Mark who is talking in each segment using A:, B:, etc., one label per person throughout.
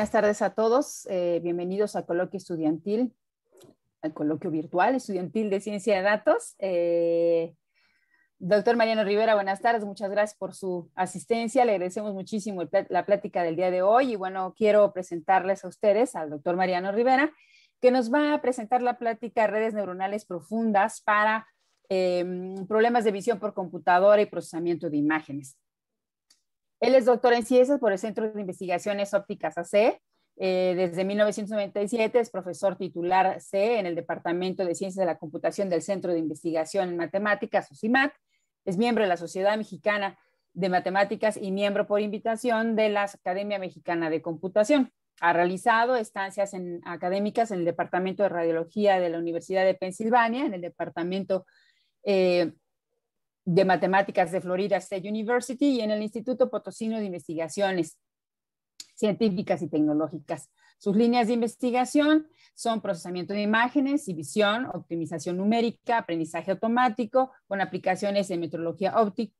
A: buenas tardes a todos. Eh, bienvenidos al Coloquio Estudiantil, al Coloquio Virtual Estudiantil de Ciencia de Datos. Eh, doctor Mariano Rivera, buenas tardes. Muchas gracias por su asistencia. Le agradecemos muchísimo la plática del día de hoy. Y bueno, quiero presentarles a ustedes al doctor Mariano Rivera, que nos va a presentar la plática Redes Neuronales Profundas para em, Problemas de Visión por Computadora y Procesamiento de Imágenes. Él es doctor en ciencias por el Centro de Investigaciones Ópticas AC. Eh, desde 1997 es profesor titular C en el Departamento de Ciencias de la Computación del Centro de Investigación en Matemáticas, o Es miembro de la Sociedad Mexicana de Matemáticas y miembro por invitación de la Academia Mexicana de Computación. Ha realizado estancias en, académicas en el Departamento de Radiología de la Universidad de Pensilvania, en el Departamento eh, de Matemáticas de Florida State University y en el Instituto Potosino de Investigaciones Científicas y Tecnológicas. Sus líneas de investigación son procesamiento de imágenes y visión, optimización numérica, aprendizaje automático con aplicaciones de metrología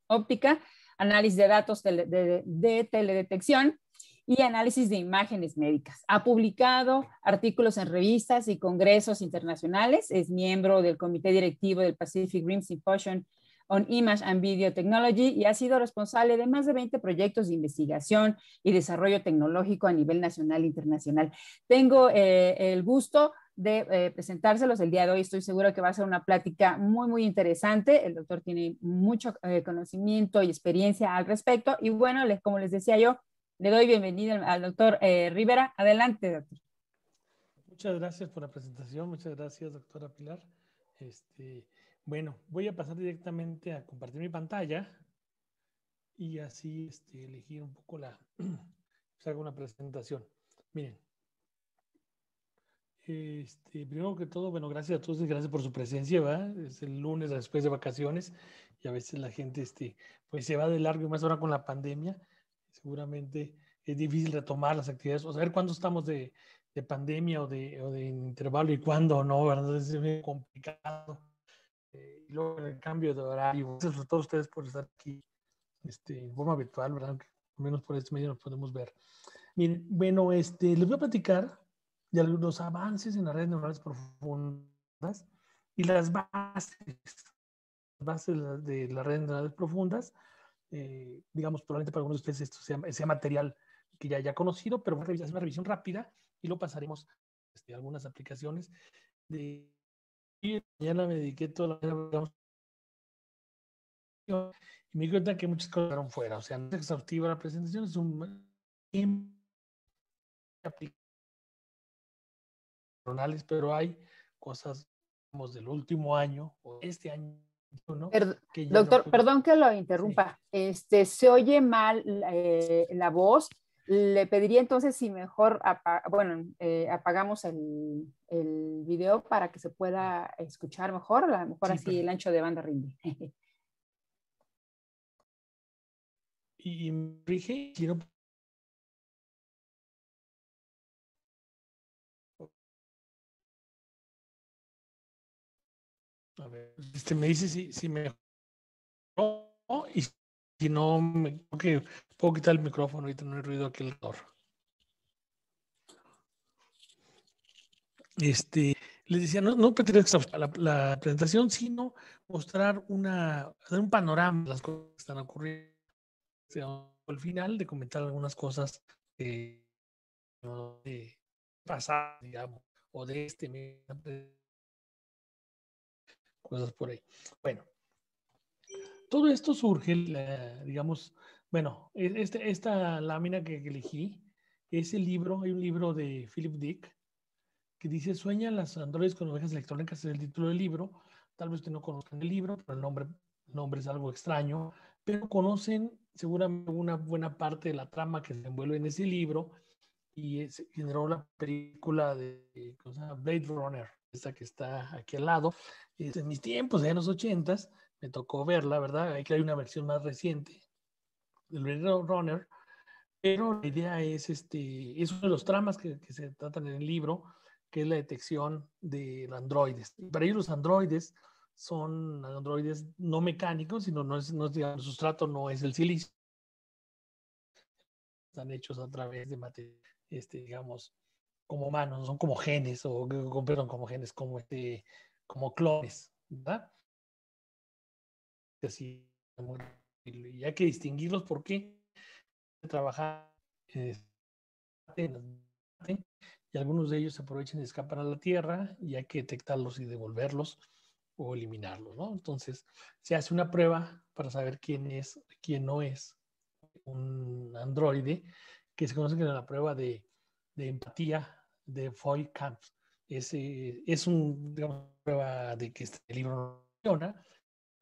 A: óptica, análisis de datos de, de teledetección y análisis de imágenes médicas. Ha publicado artículos en revistas y congresos internacionales. Es miembro del comité directivo del Pacific Rim Symposium on Image and Video Technology y ha sido responsable de más de 20 proyectos de investigación y desarrollo tecnológico a nivel nacional e internacional. Tengo eh, el gusto de eh, presentárselos el día de hoy. Estoy seguro que va a ser una plática muy, muy interesante. El doctor tiene mucho eh, conocimiento y experiencia al respecto. Y bueno, les, como les decía yo, le doy bienvenida al doctor Rivera. Adelante, doctor.
B: Muchas gracias por la presentación. Muchas gracias, doctora Pilar. Este, bueno, voy a pasar directamente a compartir mi pantalla y así este, elegir un poco la, pues, hago una presentación. Miren, este, primero que todo, bueno, gracias a todos, y gracias por su presencia, ¿va? Es el lunes después de vacaciones y a veces la gente, este, pues se va de largo y más ahora con la pandemia, seguramente es difícil retomar las actividades o saber cuándo estamos de, de pandemia o de, o de intervalo y cuándo no, ¿verdad? Es muy complicado eh, y luego el cambio de horario. Gracias a todos ustedes por estar aquí este, en forma virtual, ¿verdad? al menos por este medio nos podemos ver. Bien, bueno, este, les voy a platicar de algunos avances en las redes neuronales profundas y las bases, bases de las redes neuronales profundas. Eh, digamos, probablemente para algunos de ustedes esto sea, material que ya haya conocido, pero voy a hacer una revisión rápida y lo pasaremos este, algunas aplicaciones de y mañana me dediqué toda la mañana y me di cuenta que muchas cosas quedaron fuera. O sea, no es exhaustiva la presentación, es un pero hay cosas como del último año o este año. ¿no? doctor,
A: perdón que lo interrumpa. Este, se oye mal eh, la voz. Le pediría entonces si mejor, bueno, eh, apagamos el, el, video para que se pueda escuchar mejor, a lo mejor así el ancho de banda rinde.
B: y
C: quiero... A ver, este, me dice
B: si, si me... Si no, me, puedo quitar el micrófono, y tener ruido aquí el Este, les decía, no, no la, la, presentación, sino mostrar una, hacer un panorama de las cosas que están ocurriendo. al final de comentar algunas cosas eh, de pasado, digamos, o de este cosas por ahí. Bueno, todo esto surge, digamos, bueno, e-, este, esta lámina que elegí es el libro, hay un libro de Philip Dick que dice Sueñan las androides con ovejas electrónicas, es el título del libro. Tal vez usted no conozcan el libro, pero el nombre, nombre es algo extraño, pero conocen seguramente una buena parte de la trama que se envuelve en ese libro y se generó la película de Blade Runner, esta que está aquí al lado. en mis tiempos, en los ochentas, me tocó verla, ¿verdad? Hay que hay una versión más reciente del Runner, pero la idea es, este, es uno de los tramas que, se tratan en el libro, que es la detección de androides. para ellos los androides son androides no mecánicos, sino no es, no digamos, el sustrato no es el silicio. Están hechos a través de este, digamos, como humanos, son como genes, o perdón, como genes, como, este, como clones, ¿verdad? así. Y hay que distinguirlos porque trabajar este, y algunos de ellos se aprovechan y escapan a la tierra y hay que detectarlos y devolverlos o eliminarlos, ¿no? Entonces, se hace una prueba para saber quién es, quién no es un androide, que se conoce como la prueba de, de empatía de Foy Camps. Es, una prueba de que este libro funciona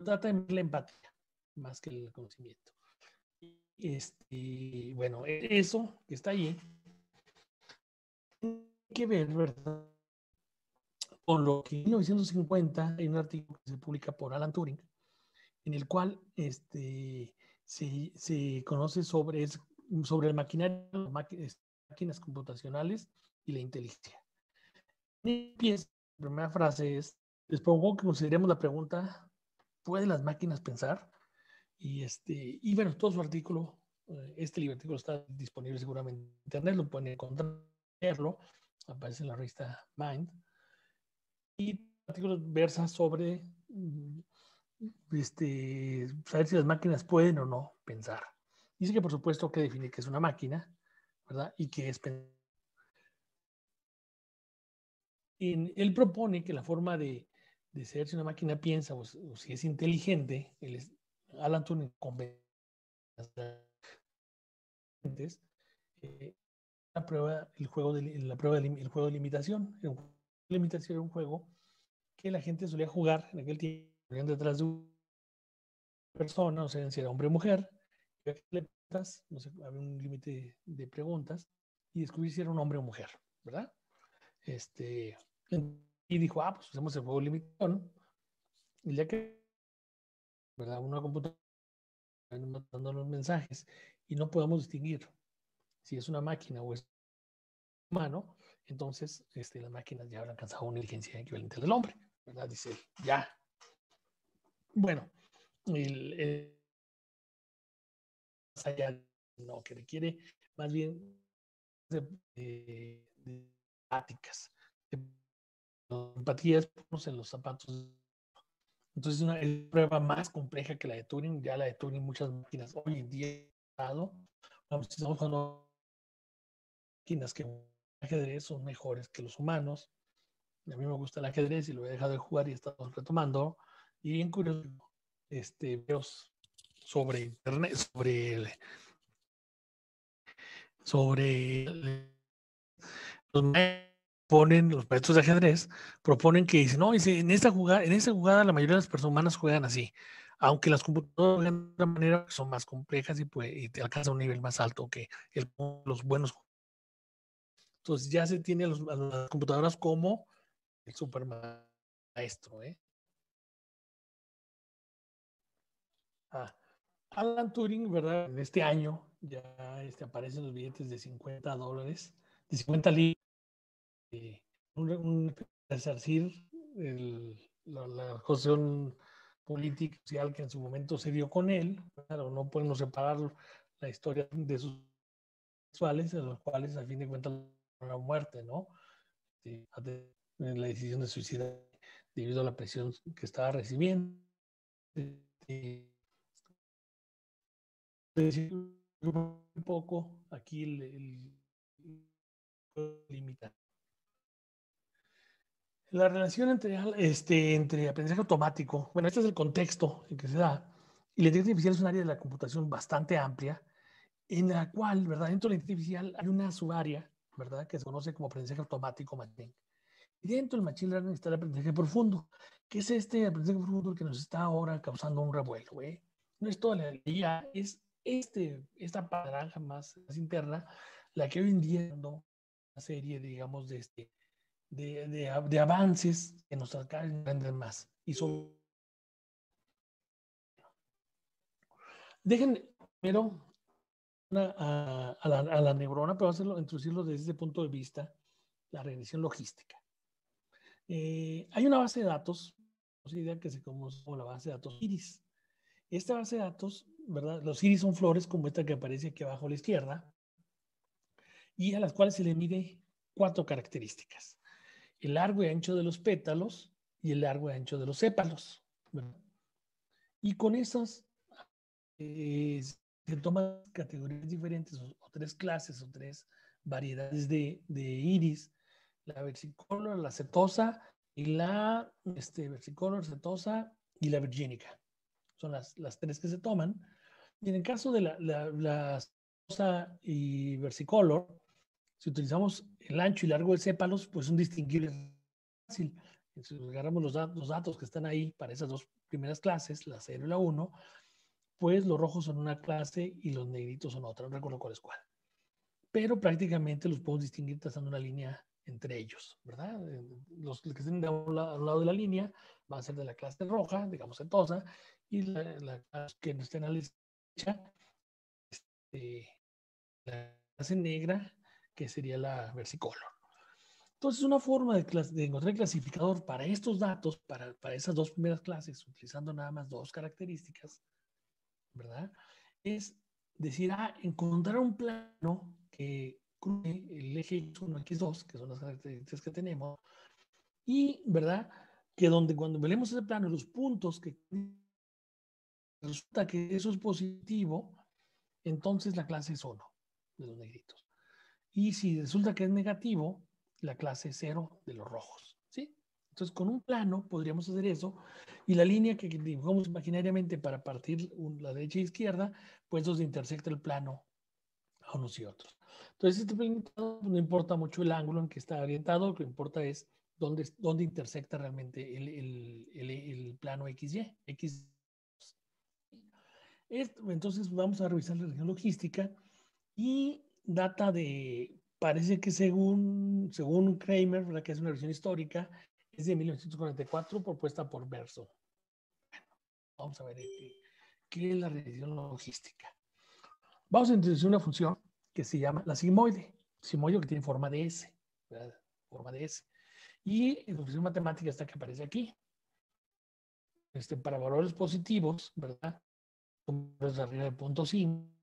B: trata de la empatía más que el conocimiento. Este, bueno, eso que está ahí tiene que ver, ¿verdad? Con lo que en 1950 hay un artículo que se publica por Alan Turing, en el cual este, se, se conoce sobre, sobre el maquinario, máquinas, computacionales y la inteligencia. la primera frase es, les propongo que consideremos la pregunta pueden las máquinas pensar. Y, este, y bueno, todo su artículo, eh, este libro artículo está disponible seguramente en internet, lo pueden encontrarlo, aparece en la revista Mind. Y artículo versa sobre mm, este, saber si las máquinas pueden o no pensar. Dice que por supuesto que define que es una máquina, ¿verdad? Y que es pensar. En, él propone que la forma de de ser si una máquina piensa o, si es inteligente, Alan Turing con eh, la prueba, el juego de, la prueba juego de limitación. Era limitación un juego que la gente solía jugar en aquel tiempo, detrás de una persona, o sea, si era hombre o mujer, no sé, había un límite de preguntas, y descubrir si era un hombre o mujer, ¿verdad? Este, y dijo, ah, pues usamos el juego limitado, Y ya que, ¿verdad? Una computadora mandando los mensajes y no podemos distinguir si es una máquina o es humano, entonces este, las máquinas ya habrán alcanzado una inteligencia equivalente al del hombre, ¿verdad? Dice, ya. Bueno, el, más allá no, que requiere más bien de, de, Empatías en los zapatos. Entonces, es una prueba más compleja que la de Turing. Ya la de Turing, muchas máquinas hoy en día, vamos, estamos máquinas que ajedrez son mejores que los humanos. A mí me gusta el ajedrez y lo he dejado de jugar y he estado retomando. Y bien curioso, este, veos sobre internet, sobre sobre los ponen, los maestros de ajedrez proponen que dicen, no, en esta jugada, en jugada la mayoría de las personas humanas juegan así, aunque las computadoras de otra manera son más complejas y, pues, te alcanza un nivel más alto que los buenos. Entonces ya se tiene a, las computadoras como el super maestro. ¿eh? Ah, Alan Turing, ¿verdad? En este año ya este, aparecen los billetes de 50 dólares, de 50 libras eh, un, un, la, la cuestión política y social que en su momento se dio con él. Claro, no podemos separar la historia de sus sexuales, a los cuales a fin de cuentas la muerte, ¿no? Eh, la decisión de suicidio debido a la presión que estaba recibiendo. Eh, un poco aquí el, el limita la relación entre, este, entre aprendizaje automático, bueno, este es el contexto en que se da, y la inteligencia artificial es un área de la computación bastante amplia, en la cual, ¿verdad? Dentro de la inteligencia artificial hay una subárea, ¿verdad? Que se conoce como aprendizaje automático, machine. Y dentro del machine learning está el aprendizaje profundo, que es este aprendizaje profundo el que nos está ahora causando un revuelo, ¿eh? No es toda la idea es este, esta paranja más, interna, la que hoy en día no, serie, digamos, de este, de, avances que nos alcanzan más. Y son Dejen primero a, la, neurona, pero hacerlo, introducirlo desde ese punto de vista, la regresión logística. Eh, hay una base de datos, que se conoce como la base de datos IRIS. Esta base de datos, ¿verdad? Los iris son flores como esta que aparece aquí abajo a la izquierda y a las cuales se le mide cuatro características el largo y ancho de los pétalos y el largo y ancho de los sépalos. Y con esas eh, se toman categorías diferentes o, tres clases o tres variedades de, iris, la versicolor, la cetosa y la este, versicolor, cetosa y la virginica Son las, las, tres que se toman. Y en el caso de la, la, la cetosa y versicolor, si utilizamos el ancho y largo de sépalos, pues son distinguibles. fácil. Si agarramos los, los, datos que están ahí para esas dos primeras clases, la 0 y la 1, pues los rojos son una clase y los negritos son otra. No recuerdo cuál es cuál. Pero prácticamente los podemos distinguir trazando una línea entre ellos, ¿verdad? Eh, los que estén de un lado de la línea van a ser de la clase roja, digamos entosa y la, clase que no estén a la derecha, este, la clase negra que sería la versicolor. Entonces, una forma de, encontrar el clasificador para estos datos, para, esas dos primeras clases, utilizando nada más dos características, ¿verdad? Es decir, ah, encontrar un plano que cruce el eje X1, X2, que son las características que tenemos, y, ¿verdad? Que donde cuando velemos ese plano, los puntos que resulta que eso es positivo, entonces la clase es 1 de los negritos. Y si resulta que es negativo, la clase es cero de los rojos. ¿sí? Entonces, con un plano podríamos hacer eso. Y la línea que dibujamos imaginariamente para partir la derecha e izquierda, pues donde intersecta el plano a unos y otros. Entonces, este plano no importa mucho el ángulo en que está orientado, lo que importa es dónde, dónde intersecta realmente el, el, el plano XY. X. Esto, entonces, vamos a revisar la región logística y data de, parece que según, según Kramer, ¿verdad? que es una versión histórica, es de 1944, propuesta por Verso. vamos a ver este, qué, es la revisión logística. Vamos a introducir una función que se llama la sigmoide, sigmoide que tiene forma de S, ¿verdad? forma de S. Y la función matemática está que aparece aquí. Este, para valores positivos, ¿verdad? arriba de punto 5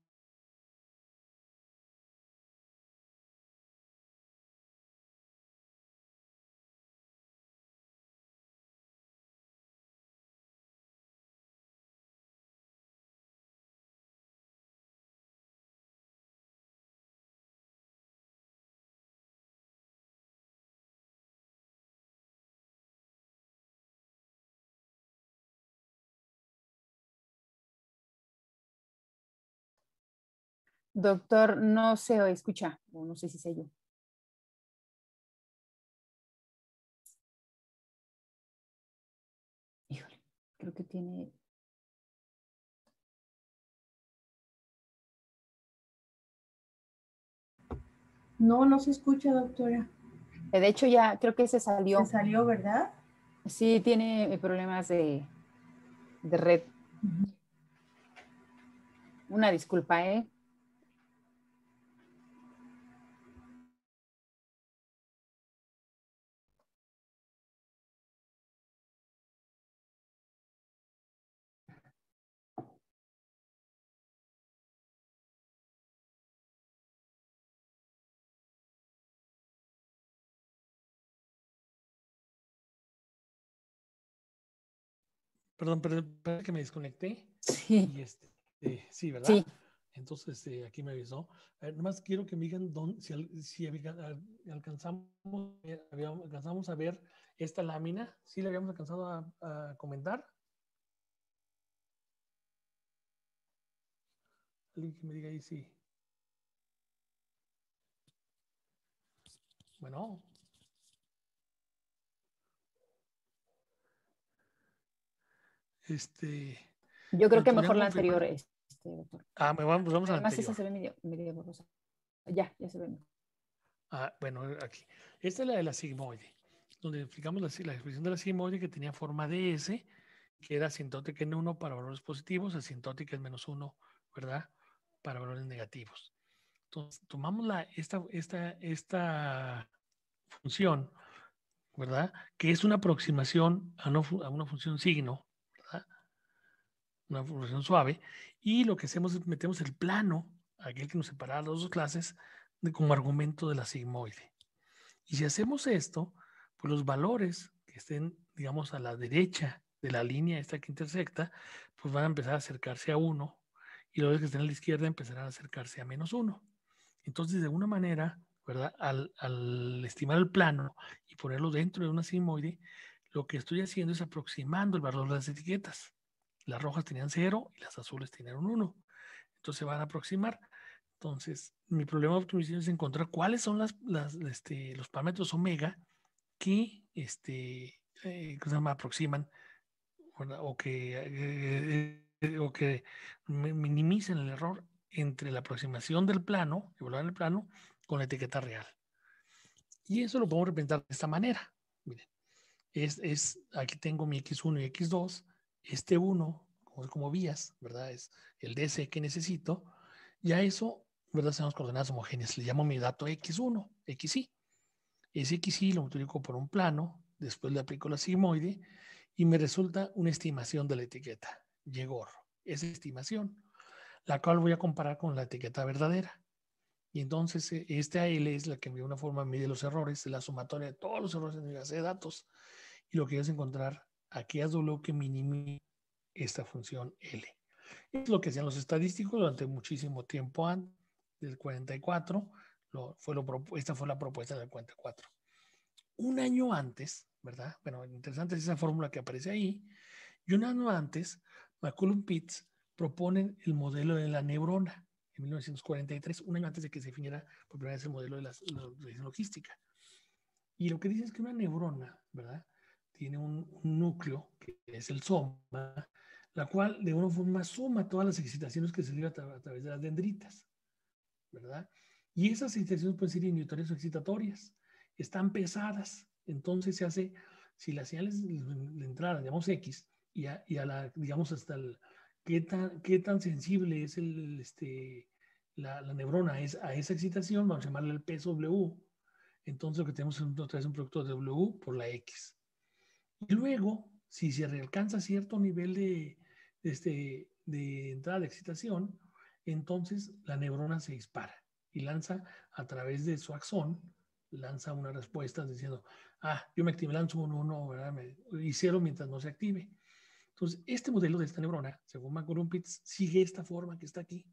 C: Doctor, no se escucha, o no sé si sé yo. Híjole, creo que tiene
A: No, no se escucha, doctora. Eh, de hecho, ya creo que se salió. Se salió, ¿verdad? Sí, tiene problemas de, red. Una disculpa, ¿eh?
B: Perdón, perdón, que me desconecté. Sí. Este, sí, ¿verdad? Entonces, eh, aquí me avisó. Eh, nomás quiero que me digan dónde, si, alcanzamos, alcanzamos a ver esta lámina. ¿Sí la habíamos alcanzado a, a comentar? Alguien que me diga ahí sí. Bueno. Este,
A: Yo creo que mejor la anterior, es. Este, doctor.
B: Ah, vamos, pues vamos a la anterior. esa
A: se ve medio, borrosa. Ya, ya se ve
B: Ah, bueno, aquí. Esta es la de la sigmoide, donde explicamos la, la expresión de la sigmoide que tenía forma de S, que era asintótica en 1 para valores positivos, asintótica en menos 1, ¿verdad? Para valores negativos. Entonces, tomamos la, esta, esta, esta función, ¿verdad? Que es una aproximación a una función signo, una función suave, y lo que hacemos es metemos el plano, aquel que nos separa las dos clases, como argumento de la sigmoide. Y si hacemos esto, pues los valores que estén, digamos, a la derecha de la línea esta que intersecta, pues van a empezar a acercarse a 1 y los que estén a la izquierda empezarán a acercarse a menos 1. Entonces, de alguna manera, ¿verdad? Al, al, estimar el plano y ponerlo dentro de una sigmoide, lo que estoy haciendo es aproximando el valor de las etiquetas. Las rojas tenían cero y las azules tenían uno. Entonces se van a aproximar. Entonces, mi problema de optimización es encontrar cuáles son este, los parámetros omega que, este, eh, aproximan o que, eh, eh, minimicen el error entre la aproximación del plano, evaluar el plano, con la etiqueta real. Y eso lo podemos representar de esta manera. Miren, es, aquí tengo mi X1 y X2 este 1, como, vías, ¿verdad? Es el DC que necesito, y a eso, ¿verdad? Son coordenadas homogéneas. Le llamo mi dato X1, XI. Ese XI lo multiplico por un plano, después le aplico la sigmoide y me resulta una estimación de la etiqueta, Llegó. Esa estimación, la cual voy a comparar con la etiqueta verdadera. Y entonces eh, este AL es la que da una forma mide los errores, Es la sumatoria de todos los errores en mi base de datos. Y lo que voy es encontrar aquí ha lo que minimiza esta función L. Es lo que hacían los estadísticos durante muchísimo tiempo antes del 44. Lo, fue lo, esta fue la propuesta del 44. Un año antes, ¿verdad? Bueno, interesante es esa fórmula que aparece ahí. Y un año antes, McCullum Pitts proponen el modelo de la neurona en 1943, un año antes de que se definiera por primera vez el modelo de la, logística. Y lo que dice es que una neurona, ¿verdad? tiene un, núcleo que es el soma, la cual de una forma suma todas las excitaciones que se lleva a, través de las dendritas, ¿verdad? Y esas excitaciones pueden ser inhibitorias o excitatorias, están pesadas, entonces se hace, si las señales de entrada, digamos X, y a, la, digamos hasta el, qué tan, qué tan sensible es el, este, la, neurona a esa excitación, vamos a llamarle el w, entonces lo que tenemos es otra vez un producto de W por la X. Y luego, si se alcanza cierto nivel de, este, de entrada de excitación, entonces la neurona se dispara y lanza a través de su axón, lanza una respuesta diciendo, ah, yo me activé, lanzo un 1, y cero mientras no se active. Entonces, este modelo de esta neurona, según McCollum-Pitts, sigue esta forma que está aquí.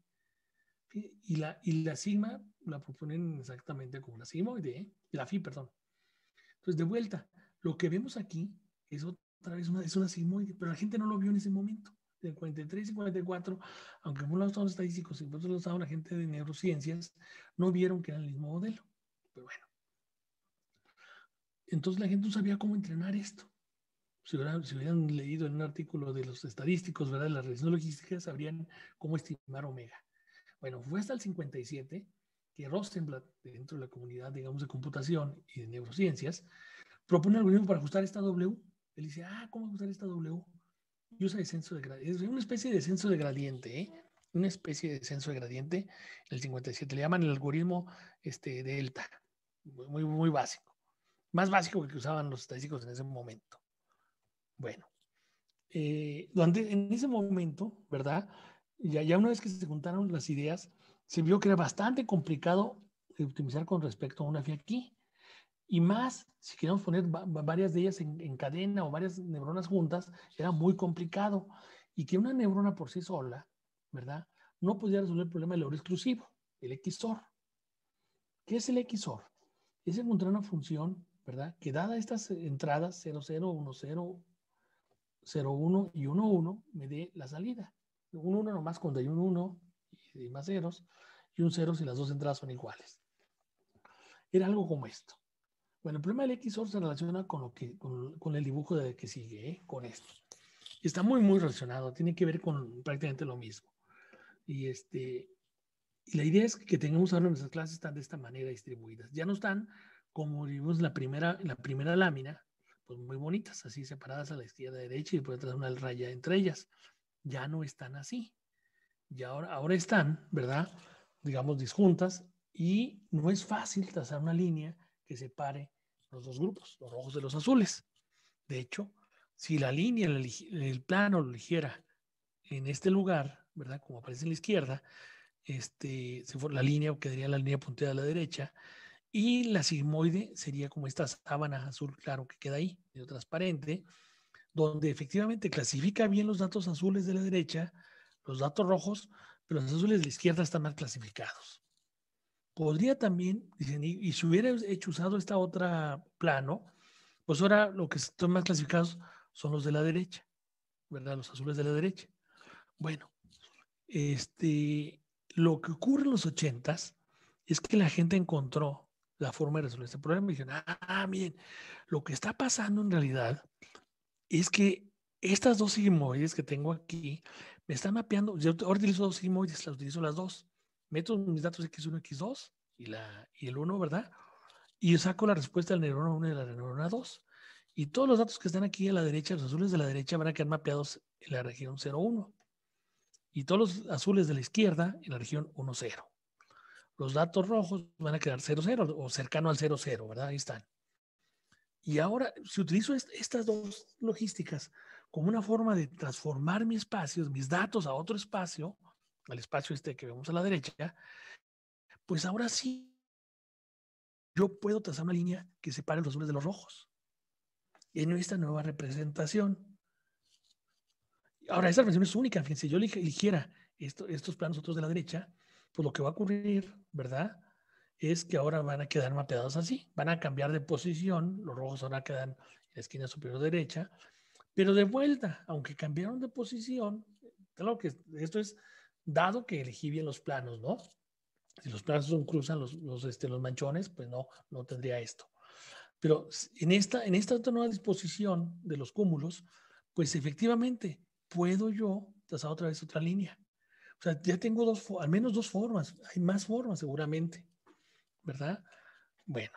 B: Y la, y la sigma la proponen exactamente como la sigmoide, de ¿eh? la phi, perdón. Entonces, de vuelta, lo que vemos aquí es otra vez una, es una pero la gente no lo vio en ese momento. Del 43 y 44, aunque por un lado estadísticos y por otro lado la gente de neurociencias, no vieron que era el mismo modelo. Pero bueno. Entonces la gente no sabía cómo entrenar esto. Si hubieran, leído en un artículo de los estadísticos, ¿verdad? las relaciones logísticas, sabrían cómo estimar omega. Bueno, fue hasta el 57 que Rosenblatt, dentro de la comunidad, digamos, de computación y de neurociencias, propone algoritmo para ajustar esta W él dice, ah, ¿cómo usar esta W? Y usa descenso de gradiente. Es una especie de descenso de gradiente, ¿eh? Una especie de descenso de gradiente, el 57. Le llaman el algoritmo este, delta. Muy, muy básico. Más básico que, usaban los estadísticos en ese momento. Bueno. Eh, en ese momento, ¿verdad? Ya, ya una vez que se juntaron las ideas, se vio que era bastante complicado optimizar con respecto a una FIA aquí. Y más, si queríamos poner varias de ellas en, cadena o varias neuronas juntas, era muy complicado. Y que una neurona por sí sola, ¿verdad? No podía resolver el problema del oro exclusivo, el XOR. ¿Qué es el XOR? Es encontrar una función, ¿verdad? Que dada estas entradas 0, 0, 1, 0, 0, 1 y 1, 1, me dé la salida. Un 1 nomás cuando hay un 1 y más ceros, y un 0 si las dos entradas son iguales. Era algo como esto. Bueno, el problema del XOR se relaciona con, lo que, con, el dibujo de que sigue, ¿eh? con esto. Está muy, muy relacionado, tiene que ver con prácticamente lo mismo. Y, este, la idea es que tengamos ahora nuestras clases están de esta manera distribuidas. Ya no están como vimos la primera, la primera lámina, pues muy bonitas, así separadas a la izquierda y derecha y por detrás una raya entre ellas. Ya no están así. Ya ahora, ahora están, ¿verdad? Digamos, disjuntas y no es fácil trazar una línea que separe los dos grupos, los rojos de los azules. De hecho, si la línea, el, plano lo eligiera en este lugar, ¿verdad? Como aparece en la izquierda, este, la línea quedaría la línea punteada a la derecha y la sigmoide sería como esta sábana azul claro que queda ahí, medio transparente, donde efectivamente clasifica bien los datos azules de la derecha, los datos rojos, pero los azules de la izquierda están mal clasificados podría también, y, si hubiera hecho usado esta otra plano, pues ahora lo que están más clasificados son los de la derecha, ¿verdad? Los azules de la derecha. Bueno, este, lo que ocurre en los ochentas es que la gente encontró la forma de resolver este problema y dijeron, ah, miren, lo que está pasando en realidad es que estas dos sigmoides que tengo aquí me están mapeando, yo ahora utilizo dos sigmoides, las utilizo las dos, meto mis datos X1, X2 y, la, y el 1, ¿verdad? Y saco la respuesta del neurona 1 y de la neurona 2. Y todos los datos que están aquí a la derecha, los azules de la derecha, van a quedar mapeados en la región 01. Y todos los azules de la izquierda en la región 10. Los datos rojos van a quedar 0 o cercano al 00, ¿verdad? Ahí están. Y ahora, si utilizo estas dos logísticas como una forma de transformar mis espacios, mis datos a otro espacio, al espacio este que vemos a la derecha, pues ahora sí yo puedo trazar una línea que separe los azules de los rojos. En esta nueva representación. Ahora, esta representación es única. Fíjense, si yo eligiera estos planos otros de la derecha, pues lo que va a ocurrir, ¿verdad? Es que ahora van a quedar mapeados así. Van a cambiar de posición. Los rojos ahora quedan en la esquina superior derecha. Pero de vuelta, aunque cambiaron de posición, claro que esto es dado que elegí bien los planos, ¿no? Si los planos son, cruzan los, los, este, los manchones, pues no, no tendría esto. Pero en esta, en esta nueva disposición de los cúmulos, pues efectivamente puedo yo trazar otra vez otra línea. O sea, ya tengo dos, al menos dos formas, hay más formas seguramente, ¿verdad? Bueno,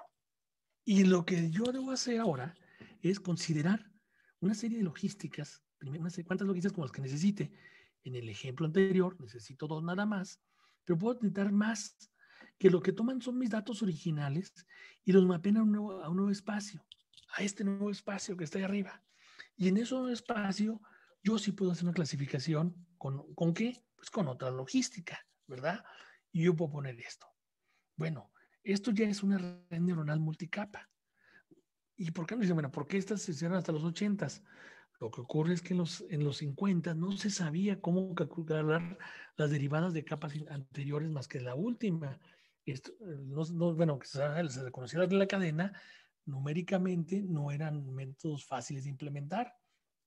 B: y lo que yo debo hacer ahora es considerar una serie de logísticas, primero, no sé cuántas logísticas como las que necesite, en el ejemplo anterior necesito dos nada más, pero puedo necesitar más que lo que toman son mis datos originales y los mapean a un nuevo, a un nuevo espacio, a este nuevo espacio que está ahí arriba. Y en ese nuevo espacio yo sí puedo hacer una clasificación con, ¿con qué? Pues con otra logística, ¿verdad? Y yo puedo poner esto. Bueno, esto ya es una red neuronal multicapa. ¿Y por qué me dicen, bueno, por qué estas se hicieron hasta los ochentas? Lo que ocurre es que en los, en los 50 no se sabía cómo calcular las derivadas de capas anteriores más que la última. Esto, eh, no, bueno, que se reconociera la cadena, numéricamente no eran métodos fáciles de implementar.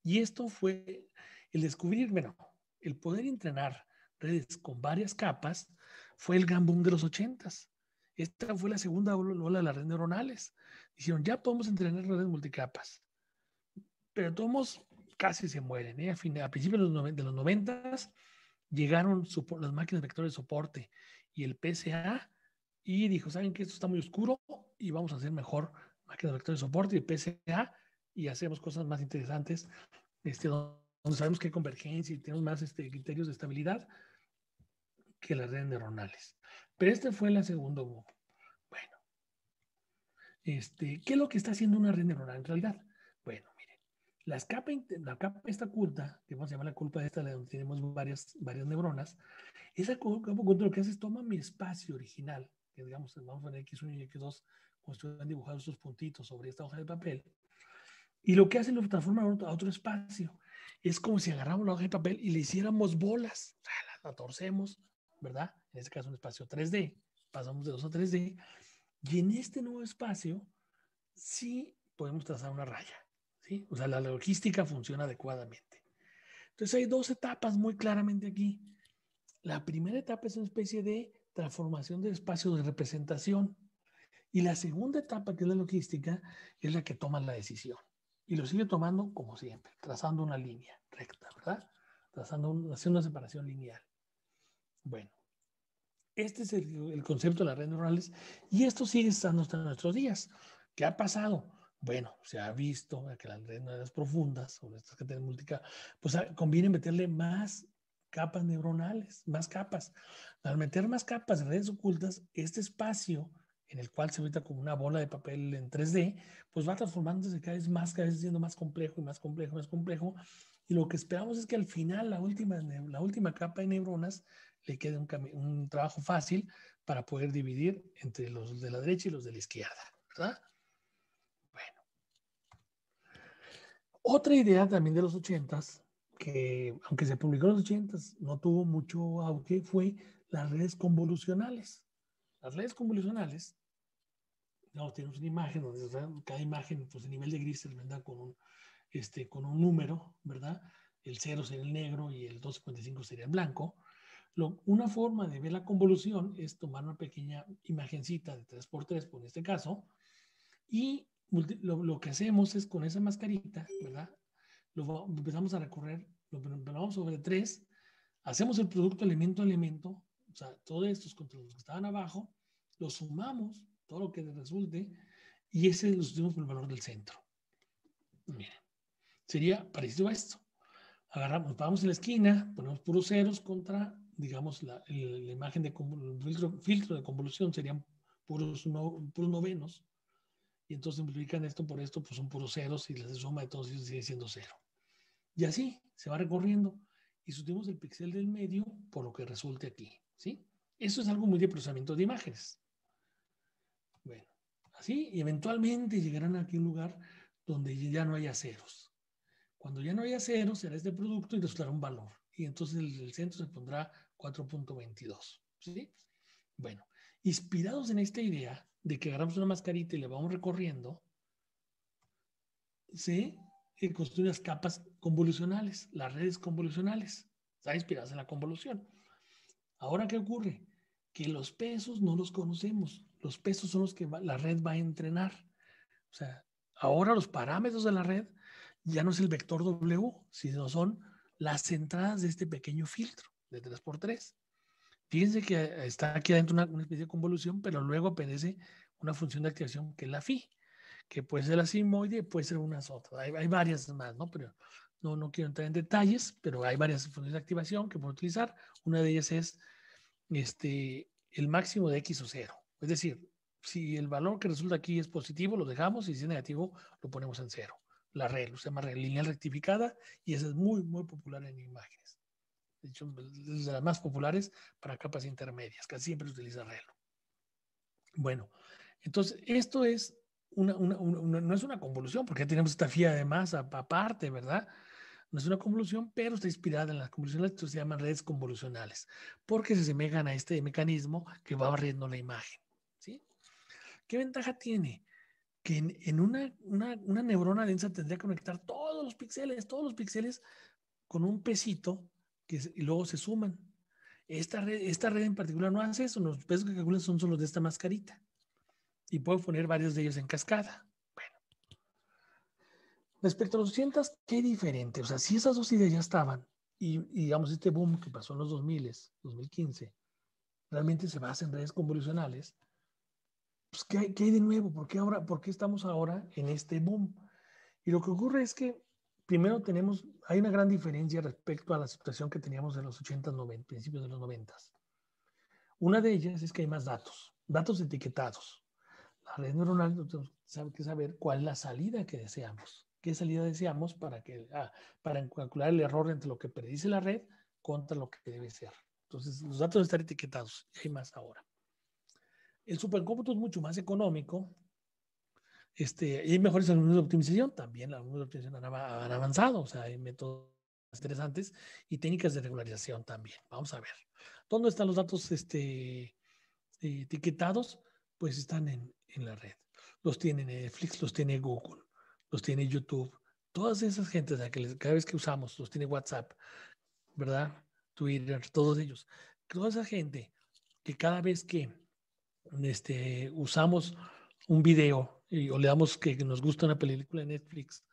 B: Y esto fue el descubrir, bueno, el poder entrenar redes con varias capas fue el gran boom de los 80 Esta fue la segunda ola de las redes neuronales. Dijeron, ya podemos entrenar redes multicapas pero todos casi se mueren. ¿eh? A, fin, a, principios de los 90 llegaron las máquinas de vectores de soporte y el PCA y dijo, ¿saben que Esto está muy oscuro y vamos a hacer mejor máquinas de vectores de soporte y PCA y hacemos cosas más interesantes este, donde sabemos que hay convergencia y tenemos más este, criterios de estabilidad que las redes neuronales. Pero este fue el segundo Bueno, este, ¿qué es lo que está haciendo una red neuronal en realidad? la capa esta oculta, que vamos a llamar la culpa de esta, donde tenemos varias, varias neuronas, esa capa oculta lo que hace es toma mi espacio original, que digamos, vamos a poner X1 y X2, como han dibujado estos puntitos sobre esta hoja de papel, y lo que hace lo transforma a otro espacio. Es como si agarramos la hoja de papel y le hiciéramos bolas, la, torcemos, ¿verdad? En este caso un espacio 3D, pasamos de 2 a 3D, y en este nuevo espacio sí podemos trazar una raya. O sea, la logística funciona adecuadamente. Entonces hay dos etapas muy claramente aquí. La primera etapa es una especie de transformación del espacio de representación. Y la segunda etapa, que es la logística, es la que toma la decisión. Y lo sigue tomando como siempre, trazando una línea recta, ¿verdad? Trazando haciendo una separación lineal. Bueno, este es el, concepto de las redes neuronales y esto sigue estando hasta nuestros días. ¿Qué ha pasado? bueno, se ha visto que las redes profundas o estas que tienen múltiples, pues ah, conviene meterle más capas neuronales, más capas. Al meter más capas de redes ocultas, este espacio en el cual se evita como una bola de papel en 3D, pues va transformándose cada vez más, cada vez siendo más complejo y más complejo, más complejo. Y lo que esperamos es que al final la última, la última capa de neuronas le quede un, un trabajo fácil para poder dividir entre los de la derecha y los de la izquierda, ¿verdad? Otra idea también de los ochentas, que aunque se publicó en los ochentas, no tuvo mucho auge, fue las redes convolucionales. Las redes convolucionales, tenemos una imagen donde cada imagen, pues el nivel de gris se Con este, con un número, ¿verdad? El 0 sería el negro y el 255 sería el blanco. una forma de ver la convolución es tomar una pequeña imagencita de 3x3, por este caso, y lo, que hacemos es con esa mascarita, ¿verdad? Lo empezamos a recorrer, lo vamos sobre tres, hacemos el producto elemento a elemento, o sea, todos estos contra los que estaban abajo, lo sumamos, todo lo que resulte, y ese lo sustituimos por el valor del centro. Miren, sería parecido a esto. Agarramos, vamos en la esquina, ponemos puros ceros contra, digamos, la, imagen de filtro, de convolución serían puros novenos y entonces multiplican esto por esto, pues son puros ceros y les suma, de entonces sigue siendo cero. Y así se va recorriendo y subimos el pixel del medio por lo que resulte aquí, ¿sí? Eso es algo muy de procesamiento de imágenes. Bueno, así y eventualmente llegarán aquí a un lugar donde ya no haya ceros. Cuando ya no haya ceros, será este producto y resultará un valor. Y entonces el, el centro se pondrá 4.22, ¿sí? Bueno, inspirados en esta idea, de que agarramos una mascarita y le vamos recorriendo, se ¿sí? construyen las capas convolucionales, las redes convolucionales. está inspiradas en la convolución. Ahora, ¿qué ocurre? Que los pesos no los conocemos. Los pesos son los que la red va a entrenar. O sea, ahora los parámetros de la red ya no es el vector W, sino son las entradas de este pequeño filtro de 3x3. Fíjense que eh, está aquí adentro una, especie de convolución, pero luego aparece una función de activación que es la phi, que puede ser la sigmoide, puede ser unas otras. Hay, varias más, ¿no? Pero no, no quiero entrar en detalles, pero hay varias funciones de activación que puedo utilizar. Una de ellas es este, el máximo de x o cero. Es decir, si el valor que resulta aquí es positivo, lo dejamos y si es negativo, lo ponemos en cero. La red, se llama red lineal rectificada y esa es muy, muy popular en imágenes de hecho es de las más populares para capas intermedias, que siempre utiliza reloj. Bueno, entonces esto es una, no es una convolución, porque ya tenemos esta fía de masa aparte, ¿verdad? No es una convolución, pero está inspirada en las convoluciones, Esto se llaman redes convolucionales, porque se semejan a este mecanismo que va barriendo la imagen, ¿sí? ¿Qué ventaja tiene? Que en, una, una neurona densa tendría que conectar todos los píxeles, todos los píxeles con un pesito que, y luego se suman. Esta red, esta red en particular no hace eso, los pesos que calculan son solo de esta mascarita. Y puedo poner varios de ellos en cascada. Bueno. Respecto a los 200, qué diferente. O sea, si esas dos ideas ya estaban, y, digamos este boom que pasó en los 2000, 2015, realmente se basa en redes convolucionales, pues, ¿qué, hay, ¿qué, hay de nuevo? ¿Por qué, ahora, ¿Por qué estamos ahora en este boom? Y lo que ocurre es que primero tenemos, hay una gran diferencia respecto a la situación que teníamos en los 80, 90, principios de los 90. Una de ellas es que hay más datos, datos etiquetados. La red neuronal sabe que saber cuál es la salida que deseamos, qué salida deseamos para, que, ah, para calcular el error entre lo que predice la red contra lo que debe ser. Entonces, los datos están etiquetados, hay más ahora. El supercómputo es mucho más económico este, y hay mejores alumnos de optimización, también alumnos de optimización han, avanzado, o sea, hay métodos interesantes y técnicas de regularización también. Vamos a ver. ¿Dónde están los datos este, eh, etiquetados? Pues están en, la red. Los tiene Netflix, los tiene Google, los tiene YouTube. Todas esas gentes, que cada vez que usamos, los tiene WhatsApp, ¿verdad? Twitter, todos ellos. Toda esa gente que cada vez que este, usamos un video, o le damos que nos gusta una película de Netflix.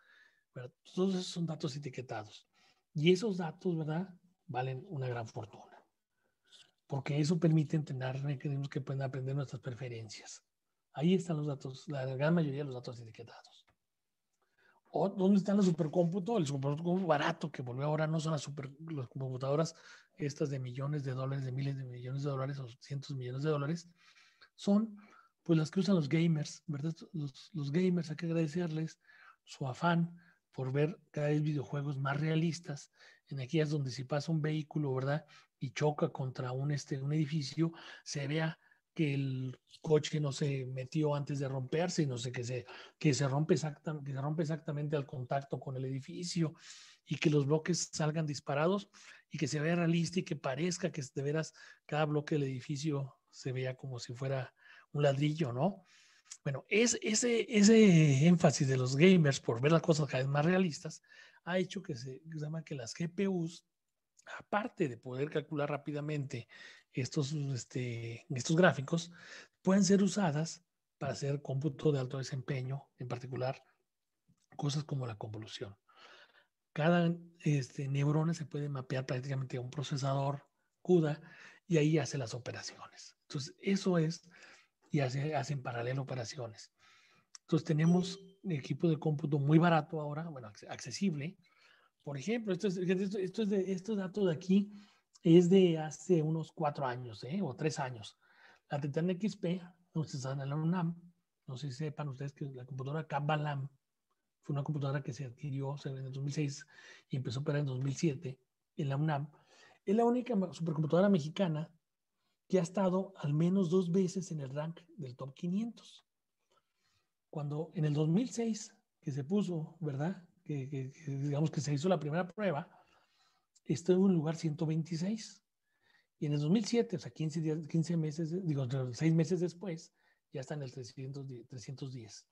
B: Todos esos son datos etiquetados. Y esos datos, ¿verdad? Valen una gran fortuna. Porque eso permite entrenar mecanismos que pueden aprender nuestras preferencias. Ahí están los datos, la gran mayoría de los datos etiquetados. ¿O ¿Dónde están los supercómputo? El supercómputo barato que volvió ahora no son las, super, las computadoras estas de millones de dólares, de miles de millones de dólares o cientos de millones de dólares. Son pues las que usan los gamers, ¿verdad? Los, gamers, hay que agradecerles su afán por ver cada vez videojuegos más realistas, en aquellas donde si pasa un vehículo, ¿verdad? Y choca contra un, este, un edificio, se vea que el coche no se metió antes de romperse, y no sé, que se, que se, rompe exactamente, que se rompe exactamente al contacto con el edificio y que los bloques salgan disparados y que se vea realista y que parezca que de veras cada bloque del edificio se vea como si fuera un ladrillo, ¿no? Bueno, es, ese, ese énfasis de los gamers por ver las cosas cada vez más realistas ha hecho que se llama que las GPUs, aparte de poder calcular rápidamente estos, este, estos gráficos, pueden ser usadas para hacer cómputo de alto desempeño, en particular cosas como la convolución. Cada este, neurona se puede mapear prácticamente a un procesador CUDA y ahí hace las operaciones. Entonces, eso es hacen paralelo operaciones. Entonces tenemos equipo de cómputo muy barato ahora, bueno, accesible. Por ejemplo, esto de, estos datos de aquí es de hace unos cuatro años ¿eh? o tres años. La Titan XP, ustedes están en la UNAM, no sé si sepan ustedes que la computadora Kabbalam fue una computadora que se adquirió en el 2006 y empezó a operar en 2007 en la UNAM. Es la única supercomputadora mexicana que ha estado al menos dos veces en el rank del top 500. Cuando en el 2006, que se puso, ¿verdad? Que, digamos que se hizo la primera prueba, estuvo en un lugar 126. Y en el 2007, o sea, 15, días, 15 meses, digo, 6 meses después, ya está en el 300, 310.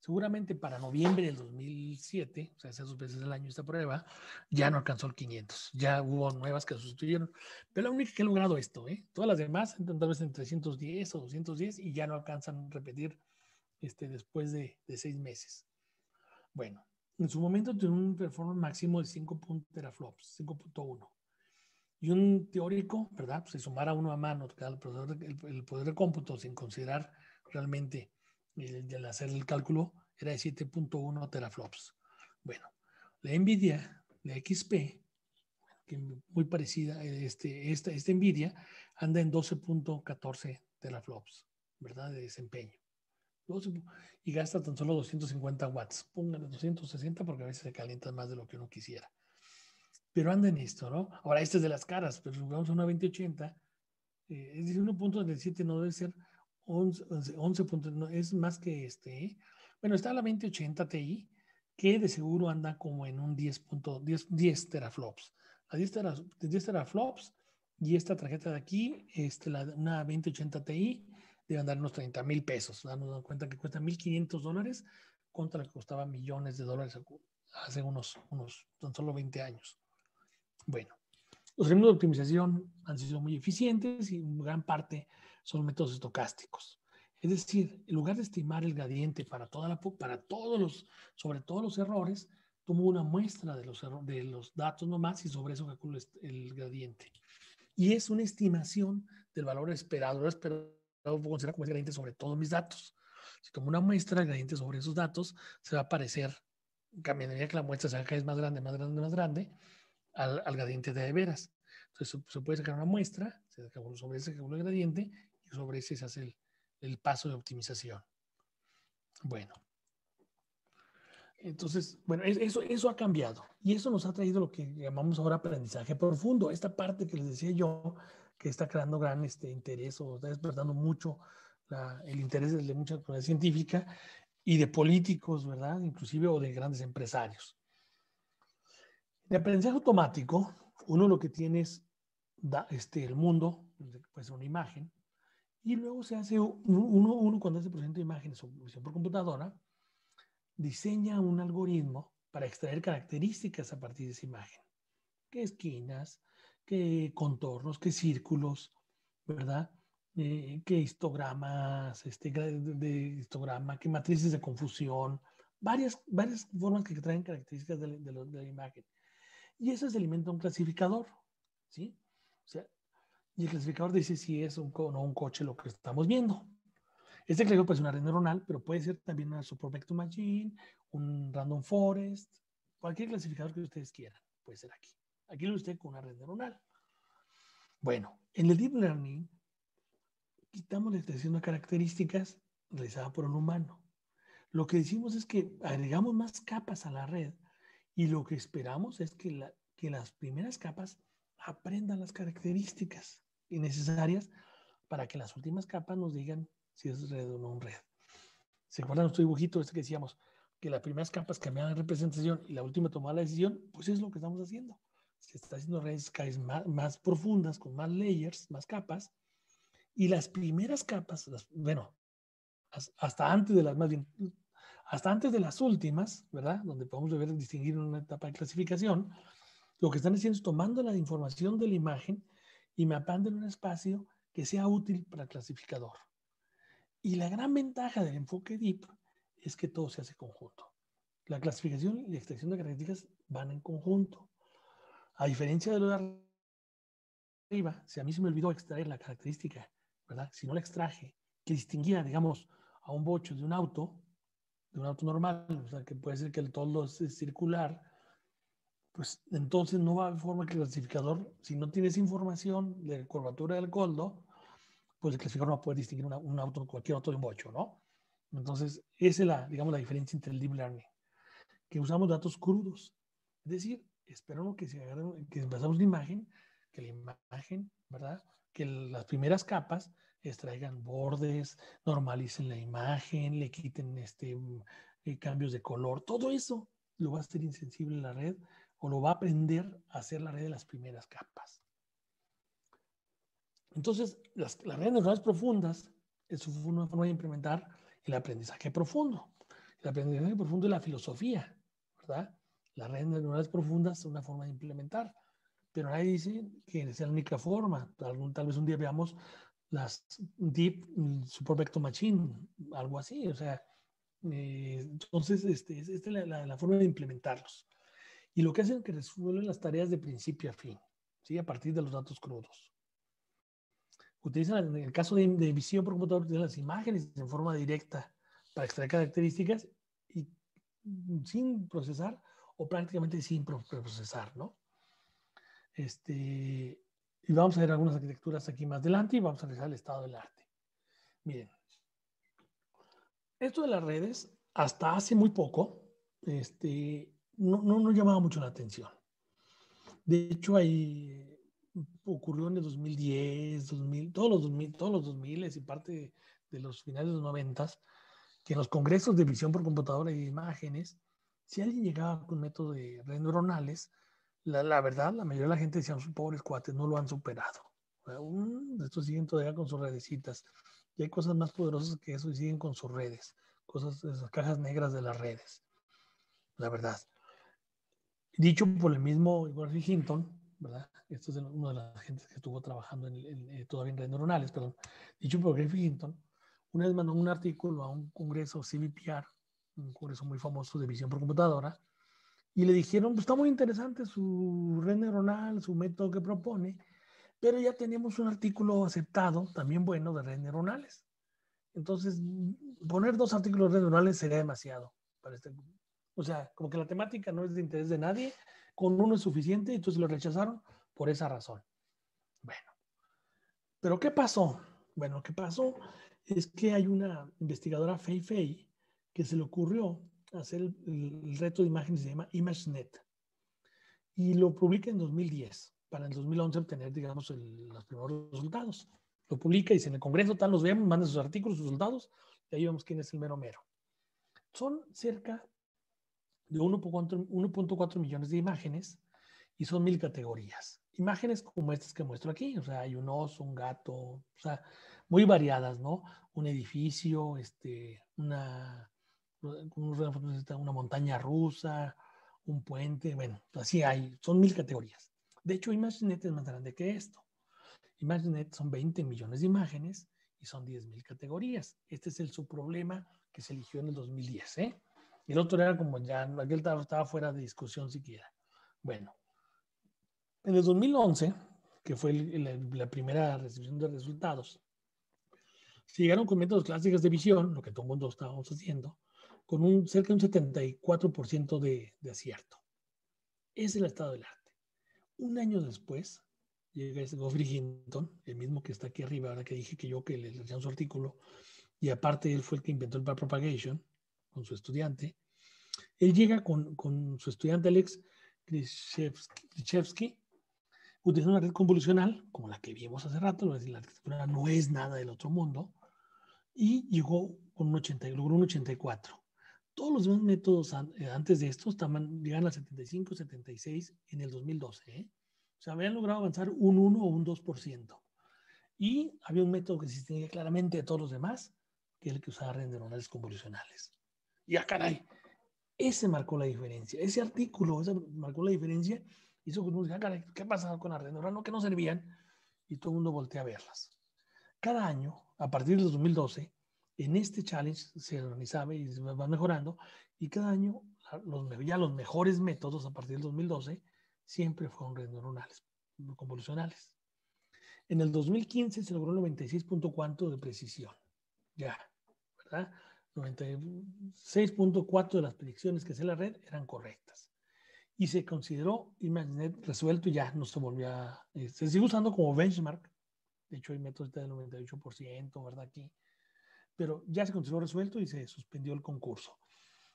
B: Seguramente para noviembre del 2007, o sea, hace dos veces al año esta prueba, ya no alcanzó el 500. Ya hubo nuevas que sustituyeron. Pero la única que ha logrado esto, ¿eh? Todas las demás, tal vez en 310 o 210 y ya no alcanzan a repetir este, después de, de seis meses. Bueno, en su momento tiene un performance máximo de 5 teraflops, 5.1. Y un teórico, ¿verdad? Pues, si sumara uno a mano el el poder de cómputo sin considerar realmente y al hacer el cálculo era de 7.1 teraflops. Bueno, la NVIDIA, la XP, que muy parecida, este, esta, esta NVIDIA anda en 12.14 teraflops, ¿verdad? De desempeño. y gasta tan solo 250 watts. Pónganle 260 porque a veces se calientan más de lo que uno quisiera. Pero anda en esto, ¿no? Ahora, esta es de las caras, pero si jugamos a una 2080, eh, es decir, 1.37 no debe ser 11, es más que este. ¿eh? Bueno, está la 2080 Ti, que de seguro anda como en un 10, 10, 10 teraflops. La 10, teraflops y esta tarjeta de aquí, este, la, una 2080 Ti, debe andar unos 30 mil pesos. Nos damos cuenta que cuesta 1.500 dólares contra la que costaba millones de dólares hace unos, unos tan solo 20 años. Bueno, los ritmos de optimización han sido muy eficientes y gran parte son métodos estocásticos. Es decir, en lugar de estimar el gradiente para, toda la, para todos los, sobre todos los errores, tomo una muestra de los, de los datos nomás y sobre eso calculo el gradiente. Y es una estimación del valor esperado. Lo esperado puedo considerar como el gradiente sobre todos mis datos. Si tomo una muestra, el gradiente sobre esos datos se va a parecer, cambiaría que la muestra sea cada vez más grande, más grande, más grande, al, gradiente de, de veras. Entonces se puede sacar una muestra, se calcula sobre ese calculo el gradiente sobre ese se hace el, paso de optimización. Bueno. Entonces, bueno, eso, eso ha cambiado y eso nos ha traído lo que llamamos ahora aprendizaje profundo, esta parte que les decía yo, que está creando gran este, interés o está despertando mucho el interés de mucha comunidad científica y de políticos, ¿verdad? Inclusive o de grandes empresarios. De aprendizaje automático, uno lo que tiene es este, el mundo, pues una imagen, y luego se hace, uno, uno cuando hace procesamiento de imágenes o visión por computadora, diseña un algoritmo para extraer características a partir de esa imagen. ¿Qué esquinas? ¿Qué contornos? ¿Qué círculos? ¿Verdad? Eh, ¿Qué histogramas? Este, de histograma, ¿Qué matrices de confusión? Varias, varias formas que traen características de, la imagen. Y eso se alimenta un clasificador. ¿sí? O sea, y el clasificador dice si es un, o no un coche lo que estamos viendo. Este clasificador puede ser una red neuronal, pero puede ser también una Super Vector Machine, un Random Forest, cualquier clasificador que ustedes quieran, puede ser aquí. Aquí lo usted con una red neuronal. Bueno, en el Deep Learning quitamos la extracción de características realizada por un humano. Lo que decimos es que agregamos más capas a la red y lo que esperamos es que las primeras capas aprendan las características y necesarias para que las últimas capas nos digan si es red o no un red. ¿Se acuerdan nuestro dibujito este que decíamos que las primeras capas cambiaban la representación y la última tomaba la decisión? Pues es lo que estamos haciendo. Se están haciendo redes más, profundas, con más layers, más capas, y las primeras capas, bueno, hasta antes de las más bien, hasta antes de las últimas, ¿verdad? Donde podemos ver distinguir una etapa de clasificación, lo que están haciendo es tomando la información de la imagen y mapando en un espacio que sea útil para clasificador. Y la gran ventaja del enfoque DIP es que todo se hace conjunto. La clasificación y la extracción de características van en conjunto. A diferencia de lo de arriba, si a mí se me olvidó extraer la característica, ¿verdad? Si no la extraje, que distinguía, digamos, a un bocho de un auto, de un auto normal, o sea, que puede ser que el todo es circular, pues entonces no va a haber forma que el clasificador, si no tienes información de curvatura del coldo, pues el clasificador no va a poder distinguir un auto, cualquier auto de un bocho, ¿no? Entonces, esa es la, digamos, la diferencia entre el deep learning, que usamos datos crudos. Es decir, esperamos que, si agarramos, que empezamos la imagen, que la imagen, ¿verdad? Que las primeras capas extraigan bordes, normalicen la imagen, le quiten este, mm, eh, cambios de color, todo eso lo va a hacer insensible en la red o lo va a aprender a hacer la red de las primeras capas. Entonces, las, redes neuronales profundas es una forma de implementar el aprendizaje profundo. El aprendizaje profundo es la filosofía, ¿verdad? Las redes neuronales profundas es una forma de implementar, pero nadie dice que es la única forma. Tal, vez un día veamos las Deep Super Vector Machine, algo así, o sea, eh, entonces, este, esta es la, forma de implementarlos y lo que hacen es que resuelven las tareas de principio a fin, ¿sí? a partir de los datos crudos. Utilizan, en el caso de, visión por computador, utilizan las imágenes en forma directa para extraer características y mm, sin procesar o prácticamente sin procesar, ¿no? Este, y vamos a ver algunas arquitecturas aquí más adelante y vamos a analizar el estado del arte. Miren, esto de las redes, hasta hace muy poco, este, no, no, llamaba mucho la atención. De hecho, ahí ocurrió en el 2010, 2000, todos los 2000, todos los 2000 y parte de, los finales de los 90, que en los congresos de visión por computadora y imágenes, si alguien llegaba con método de redes neuronales, la, verdad, la mayoría de la gente decía, pobres cuates, no lo han superado. estos siguen todavía con sus redecitas. Y hay cosas más poderosas que eso y siguen con sus redes, cosas, esas cajas negras de las redes. La verdad dicho por el mismo Griffith Hinton, ¿verdad? Esto es uno de las agentes que estuvo trabajando en, eh, todavía en redes neuronales, perdón. Dicho por Griffith Hinton, una vez mandó un artículo a un congreso CBPR, un congreso muy famoso de visión por computadora, y le dijeron, pues está muy interesante su red neuronal, su método que propone, pero ya tenemos un artículo aceptado, también bueno, de redes neuronales. Entonces, poner dos artículos de redes neuronales sería demasiado para este o sea, como que la temática no es de interés de nadie, con uno es suficiente, entonces lo rechazaron por esa razón. Bueno, pero ¿qué pasó? Bueno, lo que pasó es que hay una investigadora Fei Fei que se le ocurrió hacer el, reto de imágenes, se llama ImageNet, y lo publica en 2010, para el 2011 obtener, digamos, los primeros resultados. Lo publica y dice, en el Congreso tal, los vemos, manda sus artículos, sus resultados, y ahí vemos quién es el mero mero. Son cerca de 1.4 millones de imágenes y son mil categorías. Imágenes como estas que muestro aquí, o sea, hay un oso, un gato, o sea, muy variadas, ¿no? Un edificio, este, una, una montaña rusa, un puente, bueno, así hay, son mil categorías. De hecho, ImageNet es más grande que esto. ImageNet son 20 millones de imágenes y son 10 mil categorías. Este es el subproblema que se eligió en el 2010, ¿eh? Y el otro era como ya, aquel estaba fuera de discusión siquiera. Bueno, en el 2011, que fue la primera recepción de resultados, se llegaron con métodos clásicos de visión, lo que todo el mundo estábamos haciendo, con un, cerca de un 74% de, de acierto. Es el estado del arte. Un año después, llega ese Geoffrey Hinton, el mismo que está aquí arriba, ahora que dije que yo que le, le su artículo, y aparte él fue el que inventó el Bar Propagation, con su estudiante. Él llega con, con su estudiante Alex Krzyzewski, utilizando una red convolucional, como la que vimos hace rato, la arquitectura no es nada del otro mundo, y llegó con un 80, logró un 84. Todos los demás métodos eh, antes de estos llegan al 75, 76 en el 2012. ¿eh? O sea, habían logrado avanzar un 1 o un 2%. Y había un método que se distinguía claramente de todos los demás, que es el que usaba redes neuronales convolucionales. Y a ah, caray, ese marcó la diferencia, ese artículo ese marcó la diferencia, hizo que uno ah, caray, ¿qué pasa con las redes no, que no servían? Y todo el mundo voltea a verlas. Cada año, a partir del 2012, en este challenge se organizaba y se va mejorando, y cada año los, ya los mejores métodos a partir del 2012 siempre fueron redes neuronales, convolucionales. En el 2015 se logró el 96.4 de precisión, ya, ¿verdad? 96.4 de las predicciones que hace la red eran correctas. Y se consideró ImageNet resuelto y ya no se volvió a... Eh, se sigue usando como benchmark. De hecho, hay métodos del 98%, ¿verdad? Aquí. Pero ya se consideró resuelto y se suspendió el concurso.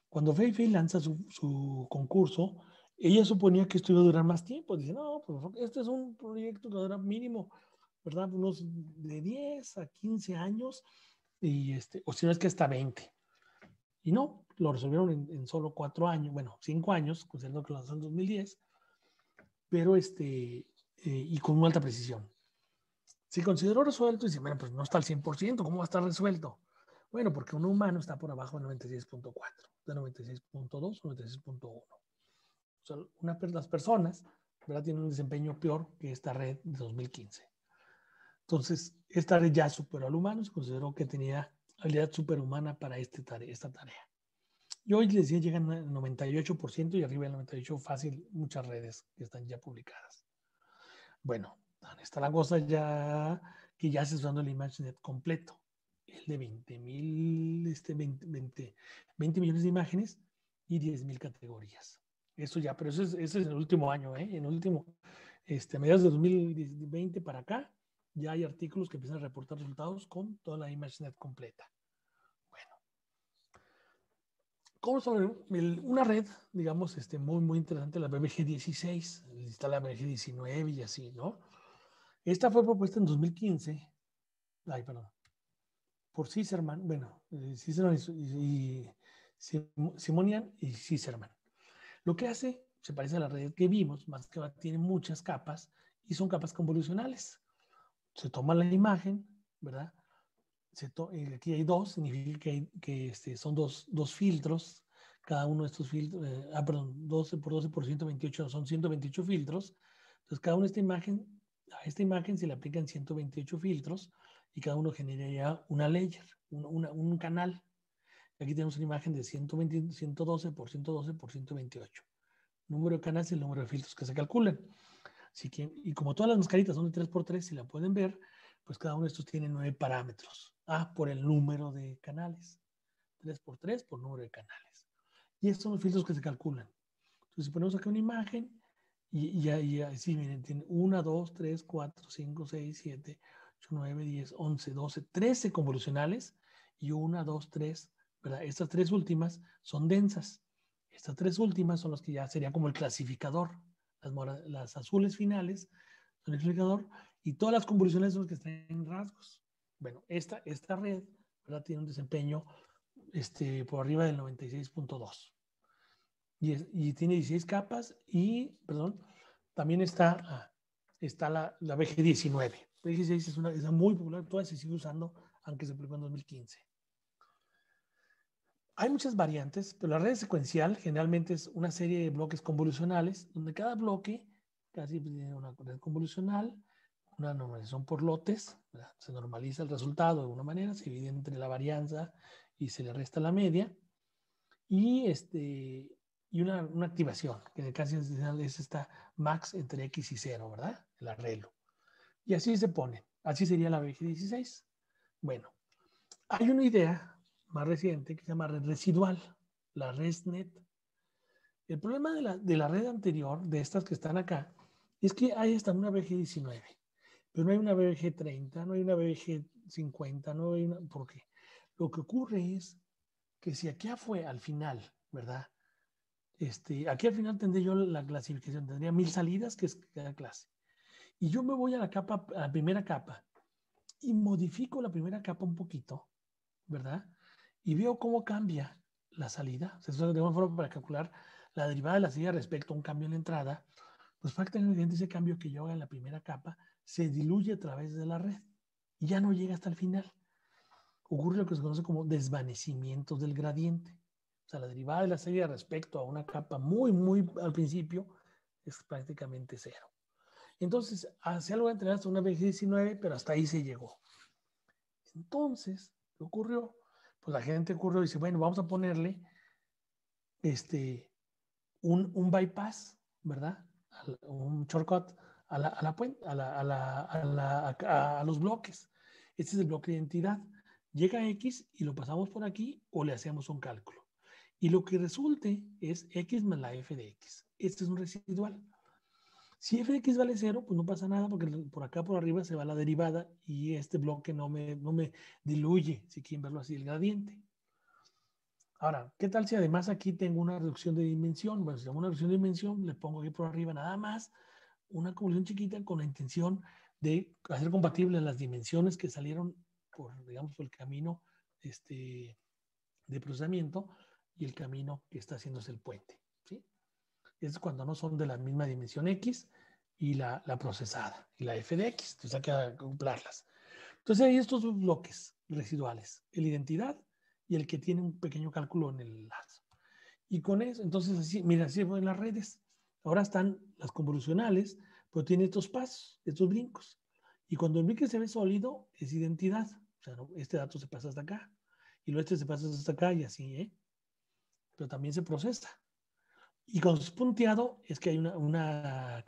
B: Cuando Feifei lanza su, su concurso, ella suponía que esto iba a durar más tiempo. Dice, no, pues este es un proyecto que dura mínimo, ¿verdad? Unos de 10 a 15 años este, o si no es que está 20. Y no, lo resolvieron en, solo cuatro años, bueno, cinco años, considerando que lo lanzaron en 2010, pero este, eh, y con una alta precisión. Si consideró resuelto, dice, bueno, pues no está al 100%, ¿cómo va a estar resuelto? Bueno, porque un humano está por abajo de 96.4, de 96.2 96.1. O sea, una, las personas ¿verdad? tienen un desempeño peor que esta red de 2015. Entonces, esta red ya superó al humano, se consideró que tenía habilidad superhumana para este esta tarea. Y hoy les decía, llegan al 98% y arriba del 98% fácil muchas redes que están ya publicadas. Bueno, está la cosa ya que ya se está usando el ImageNet completo, el de 20 mil, este 20, 20, millones de imágenes y 10 mil categorías. Eso ya, pero eso es, el último año, ¿eh? en el último, este, a mediados de 2020 para acá, ya hay artículos que empiezan a reportar resultados con toda la ImageNet completa. Bueno, ¿Cómo sobre una red, digamos, este, muy, muy interesante, la BBG16, está la BBG19 y así, ¿no? Esta fue propuesta en 2015, ay, perdón, por Cicerman, bueno, eh, Cicerman y, Simonian y Cicerman. Lo que hace, se parece a la red que vimos, más que tiene muchas capas y son capas convolucionales se toma la imagen, ¿verdad? Eh, aquí hay dos, significa que, este, son dos, dos, filtros, cada uno de estos filtros, eh, ah, perdón, 12 por 12 por 128 son 128 filtros, entonces cada uno de esta imagen, a esta imagen se le aplican 128 filtros y cada uno generaría una layer, un canal. Aquí tenemos una imagen de 120, 112 por 112 por 128. Número de canales y el número de filtros que se calculen y como todas las mascaritas son de 3x3, si la pueden ver, pues cada uno de estos tiene nueve parámetros. A por el número de canales. 3x3 por número de canales. Y estos son los filtros que se calculan. Entonces, si ponemos acá una imagen, y ahí, ya, sí, miren, tiene 1, 2, 3, 4, 5, 6, 7, 8, 9, 10, 11, 12, 13 convolucionales y 1, 2, 3, ¿verdad? Estas tres últimas son densas. Estas tres últimas son las que ya sería como el clasificador las, azules finales son el explicador, y todas las convoluciones son las que están en rasgos. Bueno, esta, esta red tiene un desempeño este, por arriba del 96.2. Y, y tiene 16 capas y, perdón, también está, está la, la BG19. BG16 es una, muy popular, todavía se sigue usando, aunque se publicó en 2015. Hay muchas variantes, pero la red secuencial generalmente es una serie de bloques convolucionales, donde cada bloque casi pues, tiene una red convolucional, una normalización por lotes, se normaliza el resultado de una manera, se divide entre la varianza y se le resta la media, y, este, y una, activación, que casi el es esta max entre x y 0, ¿verdad? El arreglo. Y así se pone, así sería la BG16. Bueno, hay una idea más reciente que se llama red residual, la ResNet. El problema de la, de la red anterior, de estas que están acá, es que hay hasta una BG19, pero no hay una BG30, no hay una BG50, no hay una... ¿Por qué? Lo que ocurre es que si aquí fue al final, ¿verdad? Este, aquí al final tendría yo la clasificación, tendría mil salidas, que es cada clase. Y yo me voy a la capa, a la primera capa, y modifico la primera capa un poquito, ¿verdad? y veo cómo cambia la salida. Se sea de una forma para calcular la derivada de la salida respecto a un cambio en la entrada. Pues prácticamente ese cambio que yo haga en la primera capa se diluye a través de la red y ya no llega hasta el final. Ocurre lo que se conoce como desvanecimiento del gradiente. O sea, la derivada de la salida respecto a una capa muy, muy al principio es prácticamente cero. Entonces, hacia algo de entrenar hasta una vez 19, pero hasta ahí se llegó. Entonces, qué ocurrió pues la gente ocurrió y dice, bueno, vamos a ponerle este, un, un bypass, ¿verdad? Un shortcut a, la, a, la, a, la, a, los bloques. Este es el bloque de identidad. Llega X y lo pasamos por aquí o le hacemos un cálculo. Y lo que resulte es X más la F de X. Este es un residual. Si fx vale 0, pues no pasa nada porque por acá por arriba se va la derivada y este bloque no me, diluye, si quieren verlo así, el gradiente. Ahora, ¿qué tal si además aquí tengo una reducción de dimensión? Bueno, si tengo una reducción de dimensión, le pongo aquí por arriba nada más una convolución chiquita con la intención de hacer compatibles las dimensiones que salieron por, digamos, por el camino este, de procesamiento y el camino que está haciéndose el puente es cuando no son de la misma dimensión X y la, procesada y la f de X. Entonces hay que acoplarlas. Entonces hay estos dos bloques residuales, el identidad y el que tiene un pequeño cálculo en el lazo. Y con eso, entonces así, mira, así fue en las redes. Ahora están las convolucionales, pero tiene estos pasos, estos brincos. Y cuando el brinco se ve sólido, es identidad. O sea, este dato se pasa hasta acá. Y lo este se pasa hasta acá y así, ¿eh? Pero también se procesa. Y con punteado es que hay una, una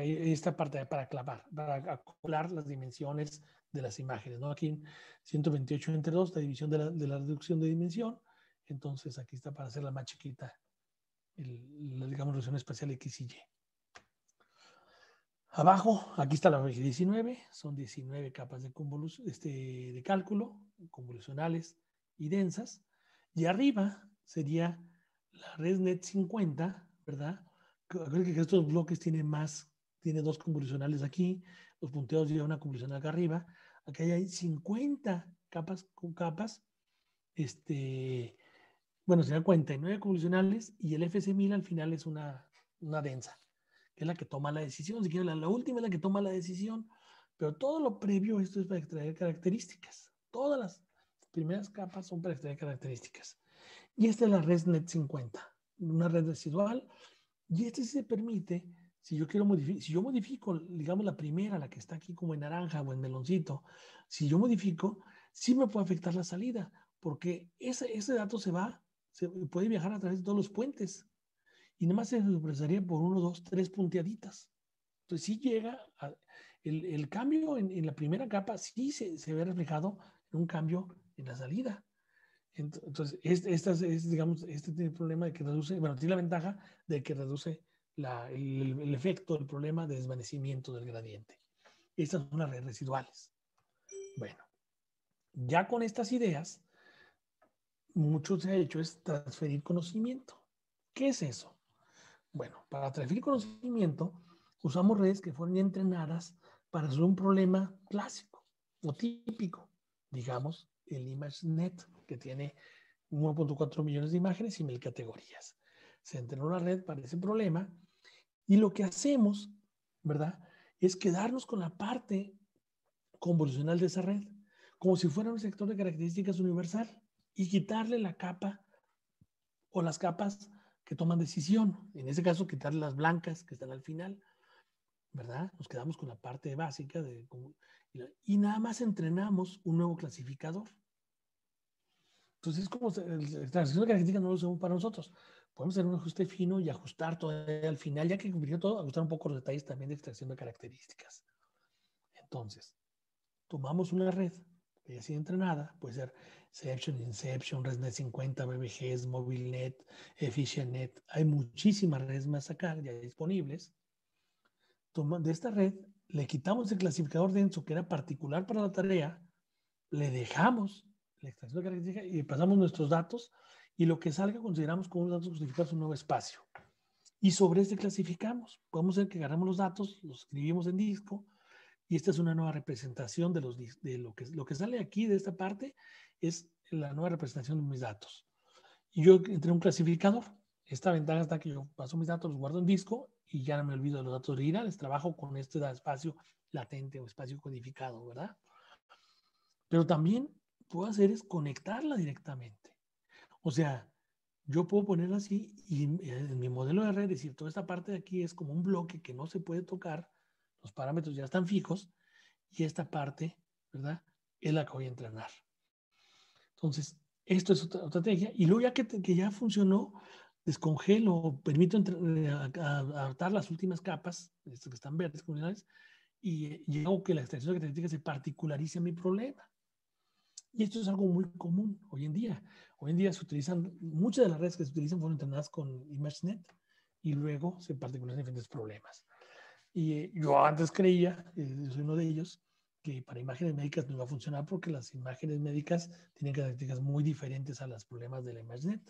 B: e, esta parte para clavar, para calcular las dimensiones de las imágenes. ¿no? Aquí 128 entre 2, la división de la, de la reducción de dimensión. Entonces aquí está para hacerla más chiquita, la digamos reducción espacial X y Y. Abajo, aquí está la 19, son 19 capas de, este, de cálculo, convolucionales y densas. Y arriba sería la red net 50, ¿verdad? Creo que estos bloques tienen más, tiene dos convolucionales aquí, los punteados llevan una convolucional acá arriba, aquí hay 50 capas con capas, este, bueno, serían 49 convolucionales y el FC1000 al final es una, densa, que es la que toma la decisión, si quieren, la, la última es la que toma la decisión, pero todo lo previo, esto es para extraer características, todas las primeras capas son para extraer características. Y esta es la red NET50, una red residual. Y este se permite, si yo quiero modificar, si yo modifico, digamos, la primera, la que está aquí como en naranja o en meloncito, si yo modifico, sí me puede afectar la salida, porque ese, ese dato se va, se puede viajar a través de todos los puentes. Y nada más se expresaría por uno, dos, tres punteaditas. Entonces sí llega, el, el, cambio en, en, la primera capa sí se, se ve reflejado en un cambio en la salida. Entonces, este, digamos, este tiene el problema de que reduce, bueno, tiene la ventaja de que reduce el, efecto el problema de desvanecimiento del gradiente. Estas son las redes residuales. Bueno, ya con estas ideas, mucho se ha hecho es transferir conocimiento. ¿Qué es eso? Bueno, para transferir conocimiento, usamos redes que fueron entrenadas para resolver un problema clásico o típico, digamos, el ImageNet que tiene 1.4 millones de imágenes y mil categorías. Se entrenó la red para ese problema y lo que hacemos, ¿verdad? Es quedarnos con la parte convolucional de esa red, como si fuera un sector de características universal y quitarle la capa o las capas que toman decisión. En ese caso, quitarle las blancas que están al final, ¿verdad? Nos quedamos con la parte básica de, y nada más entrenamos un nuevo clasificador. Entonces, pues, como la extracción de características no lo usamos para nosotros. Podemos hacer un ajuste fino y ajustar todo al final, ya que cumplió todo, ajustar un poco los detalles también de extracción de características. Entonces, tomamos una red que ya ha sido entrenada, puede ser Inception, Inception, ResNet 50, BBGs, MobileNet, EfficientNet. Hay muchísimas redes más acá ya disponibles. de esta red le quitamos el clasificador denso que era particular para la tarea, le dejamos la extensión de característica y pasamos nuestros datos y lo que salga consideramos como un datos justificados un nuevo espacio. Y sobre este clasificamos. Podemos ser que agarramos los datos, los escribimos en disco y esta es una nueva representación de, los, de lo, que, lo que sale aquí de esta parte es la nueva representación de mis datos. Y yo entré un clasificador. Esta ventaja está que yo paso mis datos, los guardo en disco y ya no me olvido de los datos originales. Trabajo con este espacio latente o espacio codificado, ¿verdad? Pero también puedo hacer es conectarla directamente. O sea, yo puedo ponerla así y en mi modelo de red, decir, toda esta parte de aquí es como un bloque que no se puede tocar, los parámetros ya están fijos y esta parte, ¿verdad? Es la que voy a entrenar. Entonces, esto es otra, estrategia. Y luego ya que, ya funcionó, descongelo, permito eh, adaptar las últimas capas, estas que están verdes, comunidades, y, eh, y hago que la extensión de características se particularice a mi problema. Y esto es algo muy común hoy en día. Hoy en día se utilizan, muchas de las redes que se utilizan fueron entrenadas con ImageNet y luego se particularizan diferentes problemas. Y eh, yo antes creía, eh, soy uno de ellos, que para imágenes médicas no iba a funcionar porque las imágenes médicas tienen características muy diferentes a los problemas de la ImageNet.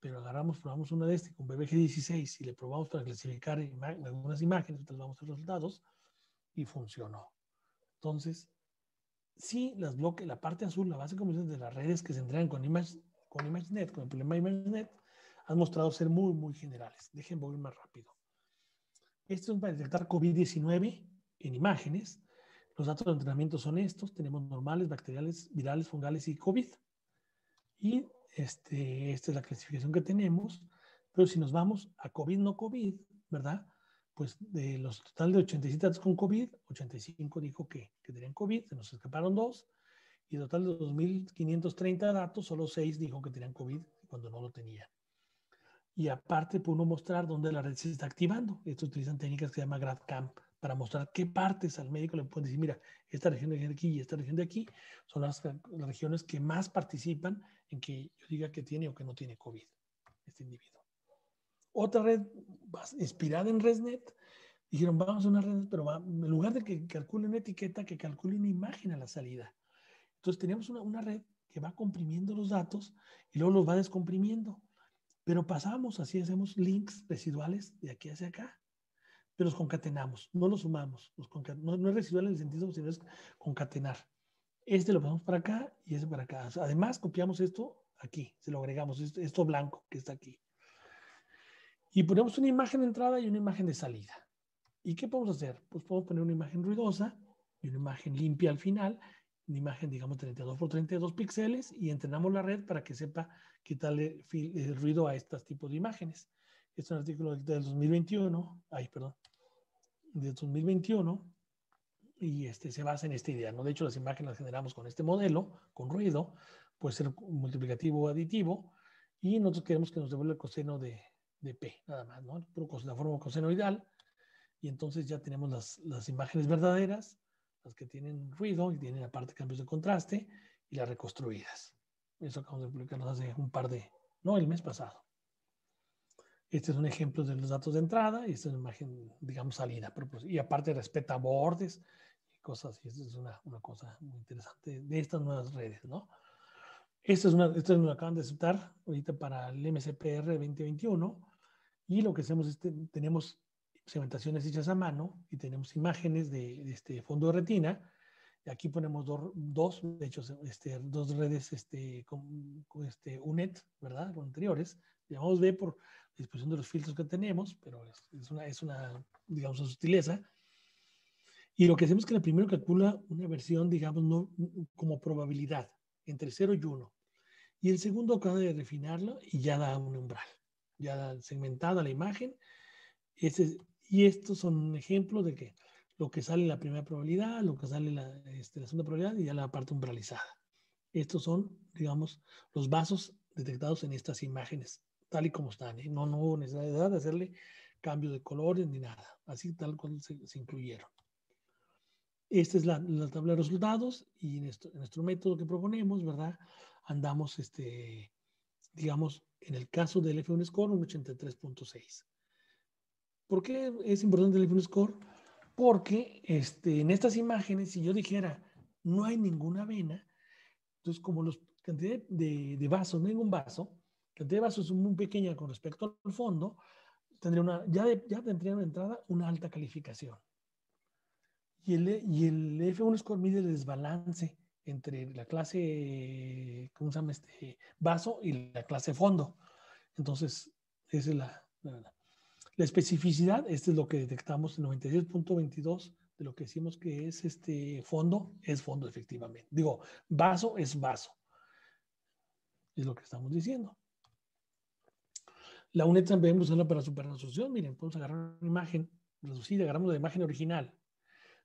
B: Pero agarramos, probamos una de estas con BBG16 y le probamos para clasificar algunas imágenes, otras vamos los resultados y funcionó. Entonces, sí las bloque, la parte azul, la base de comisiones de las redes que se entregan con, con ImageNet, con el problema ImageNet, han mostrado ser muy, muy generales. Dejen volver más rápido. Esto es para detectar COVID-19 en imágenes. Los datos de entrenamiento son estos. Tenemos normales, bacteriales, virales, fungales y COVID. Y este, esta es la clasificación que tenemos. Pero si nos vamos a COVID, no COVID, ¿verdad? pues de los total de 87 con COVID, 85 dijo que, tenían COVID, se nos escaparon dos, y total de 2.530 datos, solo 6 dijo que tenían COVID cuando no lo tenían. Y aparte pudo pues, mostrar dónde la red se está activando. Esto utilizan técnicas que se llama GradCamp para mostrar qué partes al médico le pueden decir, mira, esta región de aquí y esta región de aquí son las regiones que más participan en que yo diga que tiene o que no tiene COVID este individuo otra red inspirada en ResNet. Dijeron, vamos a una red, pero en lugar de que calcule una etiqueta, que calcule una imagen a la salida. Entonces teníamos una, una red que va comprimiendo los datos y luego los va descomprimiendo. Pero pasamos, así hacemos links residuales de aquí hacia acá. Pero los concatenamos, no los sumamos. no, es residual en el sentido, sino es concatenar. Este lo pasamos para acá y ese para acá. Además, copiamos esto aquí, se lo agregamos, esto blanco que está aquí. Y ponemos una imagen de entrada y una imagen de salida. ¿Y qué podemos hacer? Pues podemos poner una imagen ruidosa y una imagen limpia al final, una imagen, digamos, 32 por 32 píxeles y entrenamos la red para que sepa quitarle el eh, ruido a estos tipos de imágenes. Este es un artículo del 2021, ay, perdón, del 2021 y este, se basa en esta idea, ¿no? De hecho, las imágenes las generamos con este modelo, con ruido, puede ser multiplicativo o aditivo, y nosotros queremos que nos devuelva el coseno de, de P, nada más, ¿no? la forma cosenoidal. Y entonces ya tenemos las, las imágenes verdaderas, las que tienen ruido y tienen aparte cambios de contraste y las reconstruidas. Eso acabamos de publicarnos hace un par de, no, el mes pasado. Este es un ejemplo de los datos de entrada y esta es una imagen, digamos, salida. Pues, y aparte respeta bordes y cosas así. Esta es una, una, cosa muy interesante de estas nuevas redes, ¿no? Esto es una, esto nos acaban de aceptar ahorita para el MCPR 2021 y lo que hacemos es, que tenemos segmentaciones hechas a mano y tenemos imágenes de, este fondo de retina. Aquí ponemos dos, de hecho, este, dos redes este, con, este UNED, ¿verdad? Con anteriores. Llamamos B por disposición de los filtros que tenemos, pero es, una, es una, digamos, una sutileza. Y lo que hacemos es que el primero calcula una versión, digamos, no, como probabilidad, entre 0 y 1. Y el segundo acaba de refinarlo y ya da un umbral ya segmentada la imagen. y estos son ejemplos de que lo que sale la primera probabilidad, lo que sale en este, la, segunda probabilidad y ya la parte umbralizada. Estos son, digamos, los vasos detectados en estas imágenes, tal y como están. ¿eh? No, no hubo necesidad de hacerle cambios de colores ni nada. Así tal cual se, incluyeron. Esta es la, tabla de resultados y en, nuestro método que proponemos, ¿verdad? Andamos, este, digamos, en el caso del F1 Score, un 83.6. ¿Por qué es importante el F1 Score? Porque este, en estas imágenes, si yo dijera, no hay ninguna vena, entonces como la cantidad de, de vasos, no hay ningún vaso, cantidad de vasos es muy pequeña con respecto al fondo, tendría una, ya, ya tendría una entrada una alta calificación. Y el, y el F1 Score mide el desbalance entre la clase, ¿cómo se llama? Este, vaso y la clase fondo. Entonces, esa es la, la, especificidad. Este es lo que detectamos en 96.22 de lo que decimos que es este fondo, es fondo efectivamente. Digo, vaso es vaso. Es lo que estamos diciendo. La UNED también podemos usarla para superresolución. Miren, podemos agarrar una imagen reducida, agarramos la imagen original,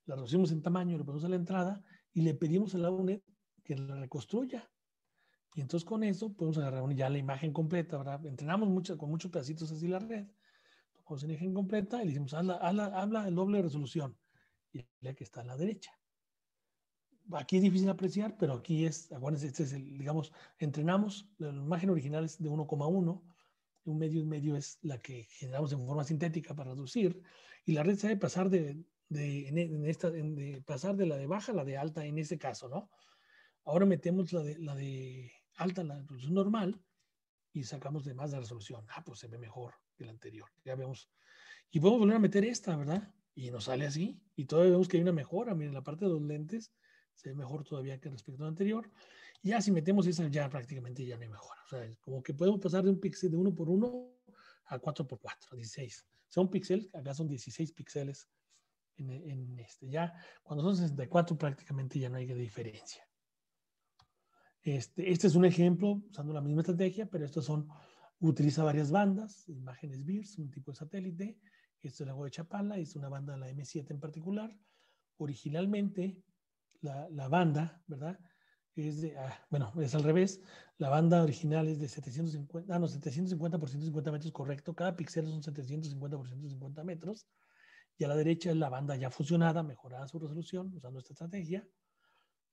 B: la reducimos en tamaño, lo ponemos a la entrada y le pedimos a la UNED que la reconstruya. Y entonces con eso podemos agarrar ya la imagen completa, ¿verdad? Entrenamos mucho, con muchos pedacitos así la red, con la imagen completa y le decimos, habla, habla, habla el doble de resolución. Y la que está a la derecha. Aquí es difícil apreciar, pero aquí es, acuérdense, este es el, digamos, entrenamos, la imagen original es de 1,1, un medio y medio es la que generamos en forma sintética para reducir, y la red se debe pasar de de, en, e, pasar de la de baja a la de alta en ese caso, ¿no? Ahora metemos la de, la de alta en la resolución normal y sacamos de más la resolución. Ah, pues se ve mejor que la anterior. Ya vemos. Y podemos volver a meter esta, ¿verdad? Y nos sale así. Y todavía vemos que hay una mejora. Miren, la parte de los lentes se ve mejor todavía que respecto a la anterior. Y ya si metemos esa, ya prácticamente ya no hay mejora. O sea, como que podemos pasar de un píxel de 1 por 1 a 4 por 4, 16. O sea, un píxel, acá son 16 píxeles en, este. Ya cuando son 64 prácticamente ya no hay diferencia. Este, este, es un ejemplo usando la misma estrategia, pero estos son, utiliza varias bandas, imágenes BIRS, un tipo de satélite. Esto es el agua de Chapala, es una banda de la M7 en particular. Originalmente, la, la banda, ¿verdad? Es de, ah, bueno, es al revés. La banda original es de 750, ah, no, 750 por 150 metros, correcto. Cada píxel son 750 por 150 metros y a la derecha es la banda ya fusionada, mejorada su resolución usando esta estrategia,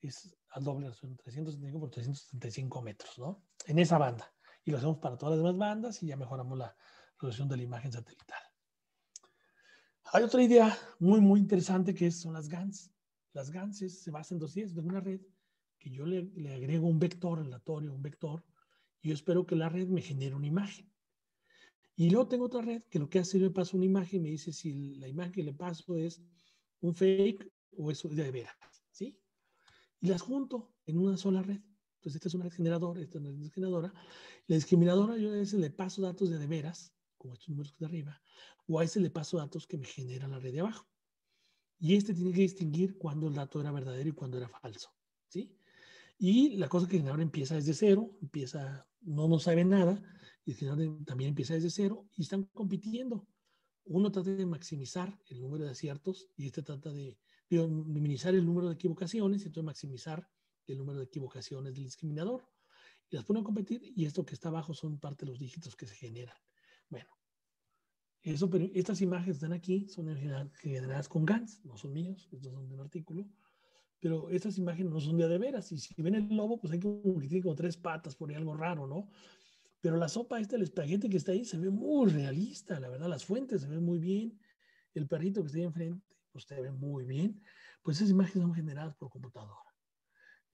B: es al doble resolución 375 por 375 metros, ¿no? En esa banda. Y lo hacemos para todas las demás bandas y ya mejoramos la resolución de la imagen satelital. Hay otra idea muy, muy interesante que son las GANs. Las GANs se basan en dos ideas en una red que yo le, le agrego un vector aleatorio, un vector, y yo espero que la red me genere una imagen. Y luego tengo otra red que lo que hace, es le paso una imagen y me dice si la imagen que le paso es un fake o es de veras, ¿sí? Y las junto en una sola red. Entonces, esta es una red generadora, esta es una red discriminadora. La discriminadora yo a veces le paso datos de de veras, como estos números de arriba, o a ese le paso datos que me genera la red de abajo. Y este tiene que distinguir cuándo el dato era verdadero y cuándo era falso, ¿sí? Y la cosa que ahora empieza desde cero, empieza, no nos sabe nada, y también empieza desde cero y están compitiendo. Uno trata de maximizar el número de aciertos y este trata de, minimizar el número de equivocaciones y entonces maximizar el número de equivocaciones del discriminador. Y las ponen a competir y esto que está abajo son parte de los dígitos que se generan. Bueno, eso, pero estas imágenes están aquí, son generadas con GANs, no son míos, estos son de un artículo, pero estas imágenes no son de de veras. Y si ven el lobo, pues hay que tiene con tres patas, por ahí algo raro, ¿no? Pero la sopa esta, el espaguete que está ahí, se ve muy realista, la verdad. Las fuentes se ven muy bien. El perrito que está ahí enfrente, pues se ve muy bien. Pues esas imágenes son generadas por computadora.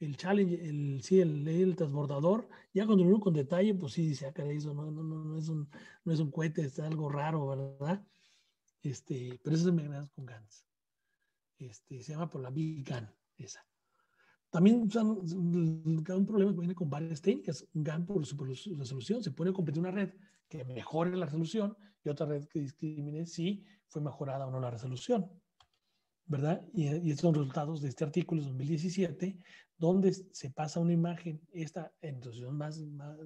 B: El challenge, el, sí, el, transbordador, ya cuando uno con detalle, pues sí dice, acá ah, eso no, no, no, es un, no es un cohete, algo raro, ¿verdad? Este, pero esas son generadas con GANs. Este, se llama por la Big gun esa. También o un problema viene con varias técnicas. Un GAN por su, resolución. Se puede competir una red que mejore la resolución y otra red que discrimine si fue mejorada o no la resolución. ¿Verdad? Y, estos son resultados de este artículo de 2017, donde se pasa una imagen, esta en resolución más, más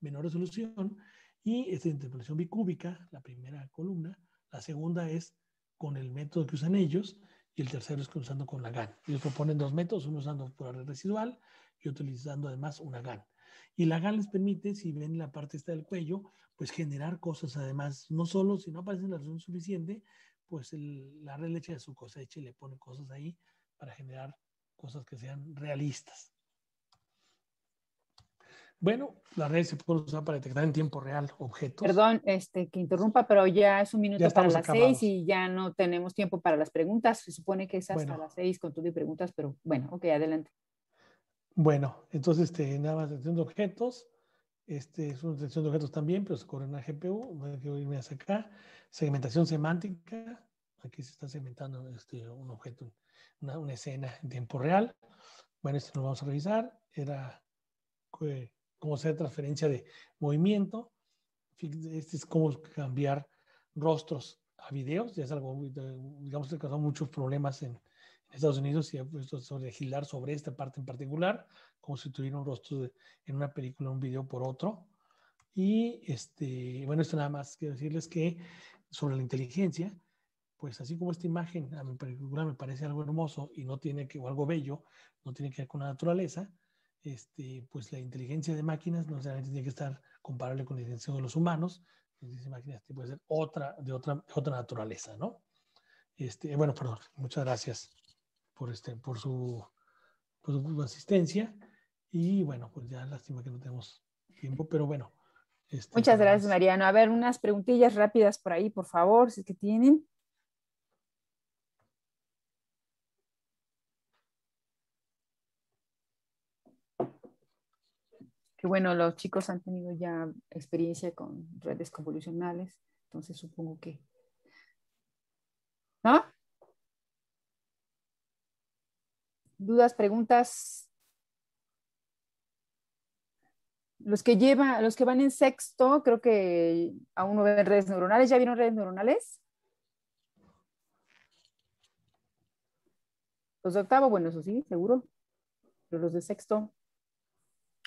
B: menor resolución, y esta interpolación bicúbica, la primera columna, la segunda es con el método que usan ellos, y el tercero es cruzando con la GAN. Ellos proponen dos métodos, uno usando por red residual y utilizando además una GAN. Y la GAN les permite, si ven la parte esta del cuello, pues generar cosas además, no solo si no aparece la razón suficiente, pues la red leche de su cosecha y le pone cosas ahí para generar cosas que sean realistas. Bueno, la red se pueden usar para detectar en tiempo real objetos. Perdón,
A: este, que interrumpa, pero ya es un minuto para las seis y ya no tenemos tiempo para las preguntas. Se supone que es hasta las seis con todo y preguntas, pero bueno, ok, adelante.
B: Bueno, entonces este, nada más detección de objetos. Este es una detección de objetos también, pero se corre en una GPU. Voy a irme hacia acá. Segmentación semántica. Aquí se está segmentando este, un objeto, una, escena en tiempo real. Bueno, esto lo vamos a revisar. Era. Eh, cómo hacer transferencia de movimiento. Este es cómo cambiar rostros a videos. Ya es algo, digamos, que causó muchos problemas en, Estados Unidos y ha puesto sobre legislar sobre esta parte en particular, como si un rostro en una película, un video por otro. Y este, bueno, esto nada más quiero decirles que sobre la inteligencia, pues así como esta imagen a mi película me parece algo hermoso y no tiene que, o algo bello, no tiene que ver con la naturaleza, este, pues la inteligencia de máquinas no necesariamente tiene que estar comparable con la inteligencia de los humanos, la inteligencia de máquinas puede ser otra, de, otra, otra naturaleza, ¿no? Este, bueno, perdón, muchas gracias por, este, por, su, asistencia y bueno, pues ya lástima que no tenemos tiempo, pero bueno.
A: Muchas gracias, Mariano. A ver, unas preguntillas rápidas por ahí, por favor, si es que tienen. bueno, los chicos han tenido ya experiencia con redes convolucionales, entonces supongo que... ¿No? ¿Dudas, preguntas? Los que llevan, los que van en sexto, creo que aún no ven redes neuronales. ¿Ya vieron redes neuronales? Los de octavo, bueno, eso sí, seguro. Pero los de sexto.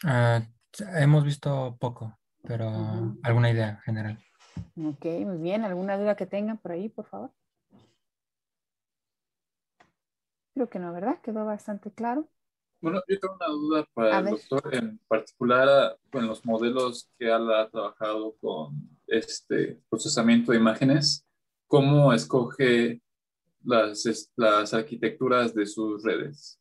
B: Ah, Hemos visto poco, pero alguna idea general.
A: Ok, muy bien. ¿Alguna duda que tengan por ahí, por favor? Creo que no, ¿verdad? Quedó bastante claro. Bueno, yo tengo una duda para el doctor, en particular con los modelos que ha trabajado con este procesamiento de
B: imágenes,
A: ¿cómo escoge las arquitecturas de
C: sus
B: redes?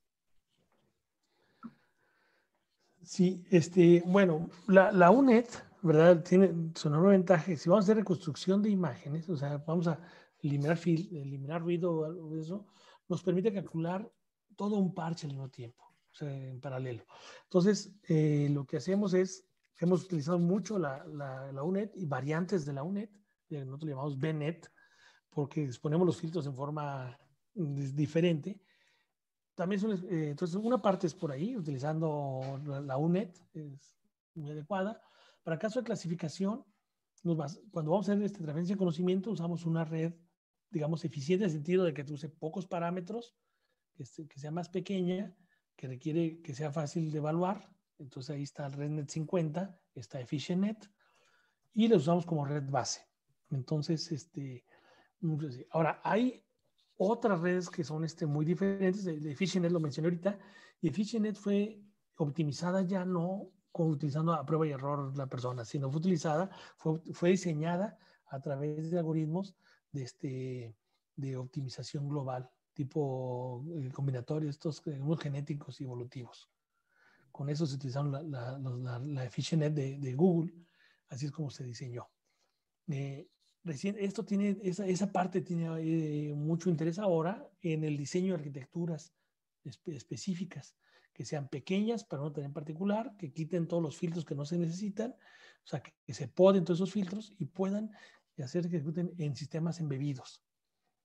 B: Sí, este, bueno, la, la UNED, ¿verdad? Tiene su enorme ventaja. Si vamos a hacer reconstrucción de imágenes, o sea, vamos a eliminar, eliminar ruido o algo de eso, nos permite calcular todo un parche al mismo tiempo, o sea, en paralelo. Entonces, eh, lo que hacemos es, hemos utilizado mucho la, la, la UNED y variantes de la UNED, eh, nosotros le llamamos BNET, porque disponemos los filtros en forma mm, diferente, también son, eh, entonces una parte es por ahí, utilizando la, UNet UNED, es muy adecuada. Para caso de clasificación, nos cuando vamos a hacer esta transferencia de conocimiento, usamos una red, digamos, eficiente en el sentido de que use pocos parámetros, este, que, sea más pequeña, que requiere que sea fácil de evaluar. Entonces ahí está el RedNet 50, está EfficientNet, y la usamos como red base. Entonces, este, ahora hay otras redes que son este, muy diferentes. De, EfficientNet, lo mencioné ahorita, y EfficientNet fue optimizada ya no utilizando a prueba y error la persona, sino fue utilizada, fue, fue diseñada a través de algoritmos de, este, de optimización global, tipo eh, combinatorio, estos eh, genéticos y evolutivos. Con eso se utilizaron la, la, la, de, de, Google, así es como se diseñó. Eh, recién, esto tiene, esa, parte tiene eh, mucho interés ahora en el diseño de arquitecturas específicas, que sean pequeñas para no tener en particular, que quiten todos los filtros que no se necesitan, o sea, que, se poden todos esos filtros y puedan hacer que ejecuten en sistemas embebidos.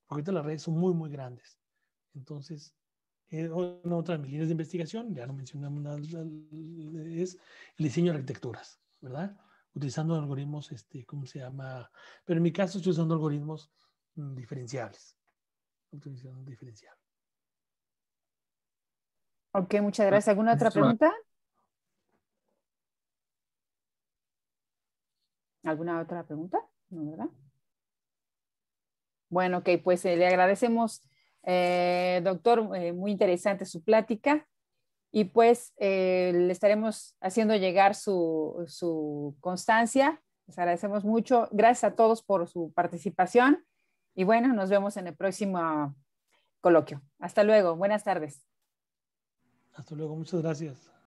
B: Porque ahorita las redes son muy, muy grandes. Entonces, eh, una otra de mis líneas de investigación, ya no mencionamos es el diseño de arquitecturas, ¿verdad? utilizando algoritmos, este, ¿cómo se llama? Pero en mi caso estoy usando algoritmos mm, diferenciales Utilizando diferencial.
A: Ok, muchas pues, gracias. ¿Alguna otra pregunta? ¿Alguna otra pregunta? No, ¿verdad? Bueno, ok, pues eh, le agradecemos, eh, doctor, eh, muy interesante su plática y pues eh, le estaremos haciendo llegar su, su, constancia. Les agradecemos mucho. Gracias a todos por su participación y bueno, nos vemos en el próximo coloquio. Hasta luego. Buenas tardes.
B: Hasta luego. Muchas gracias.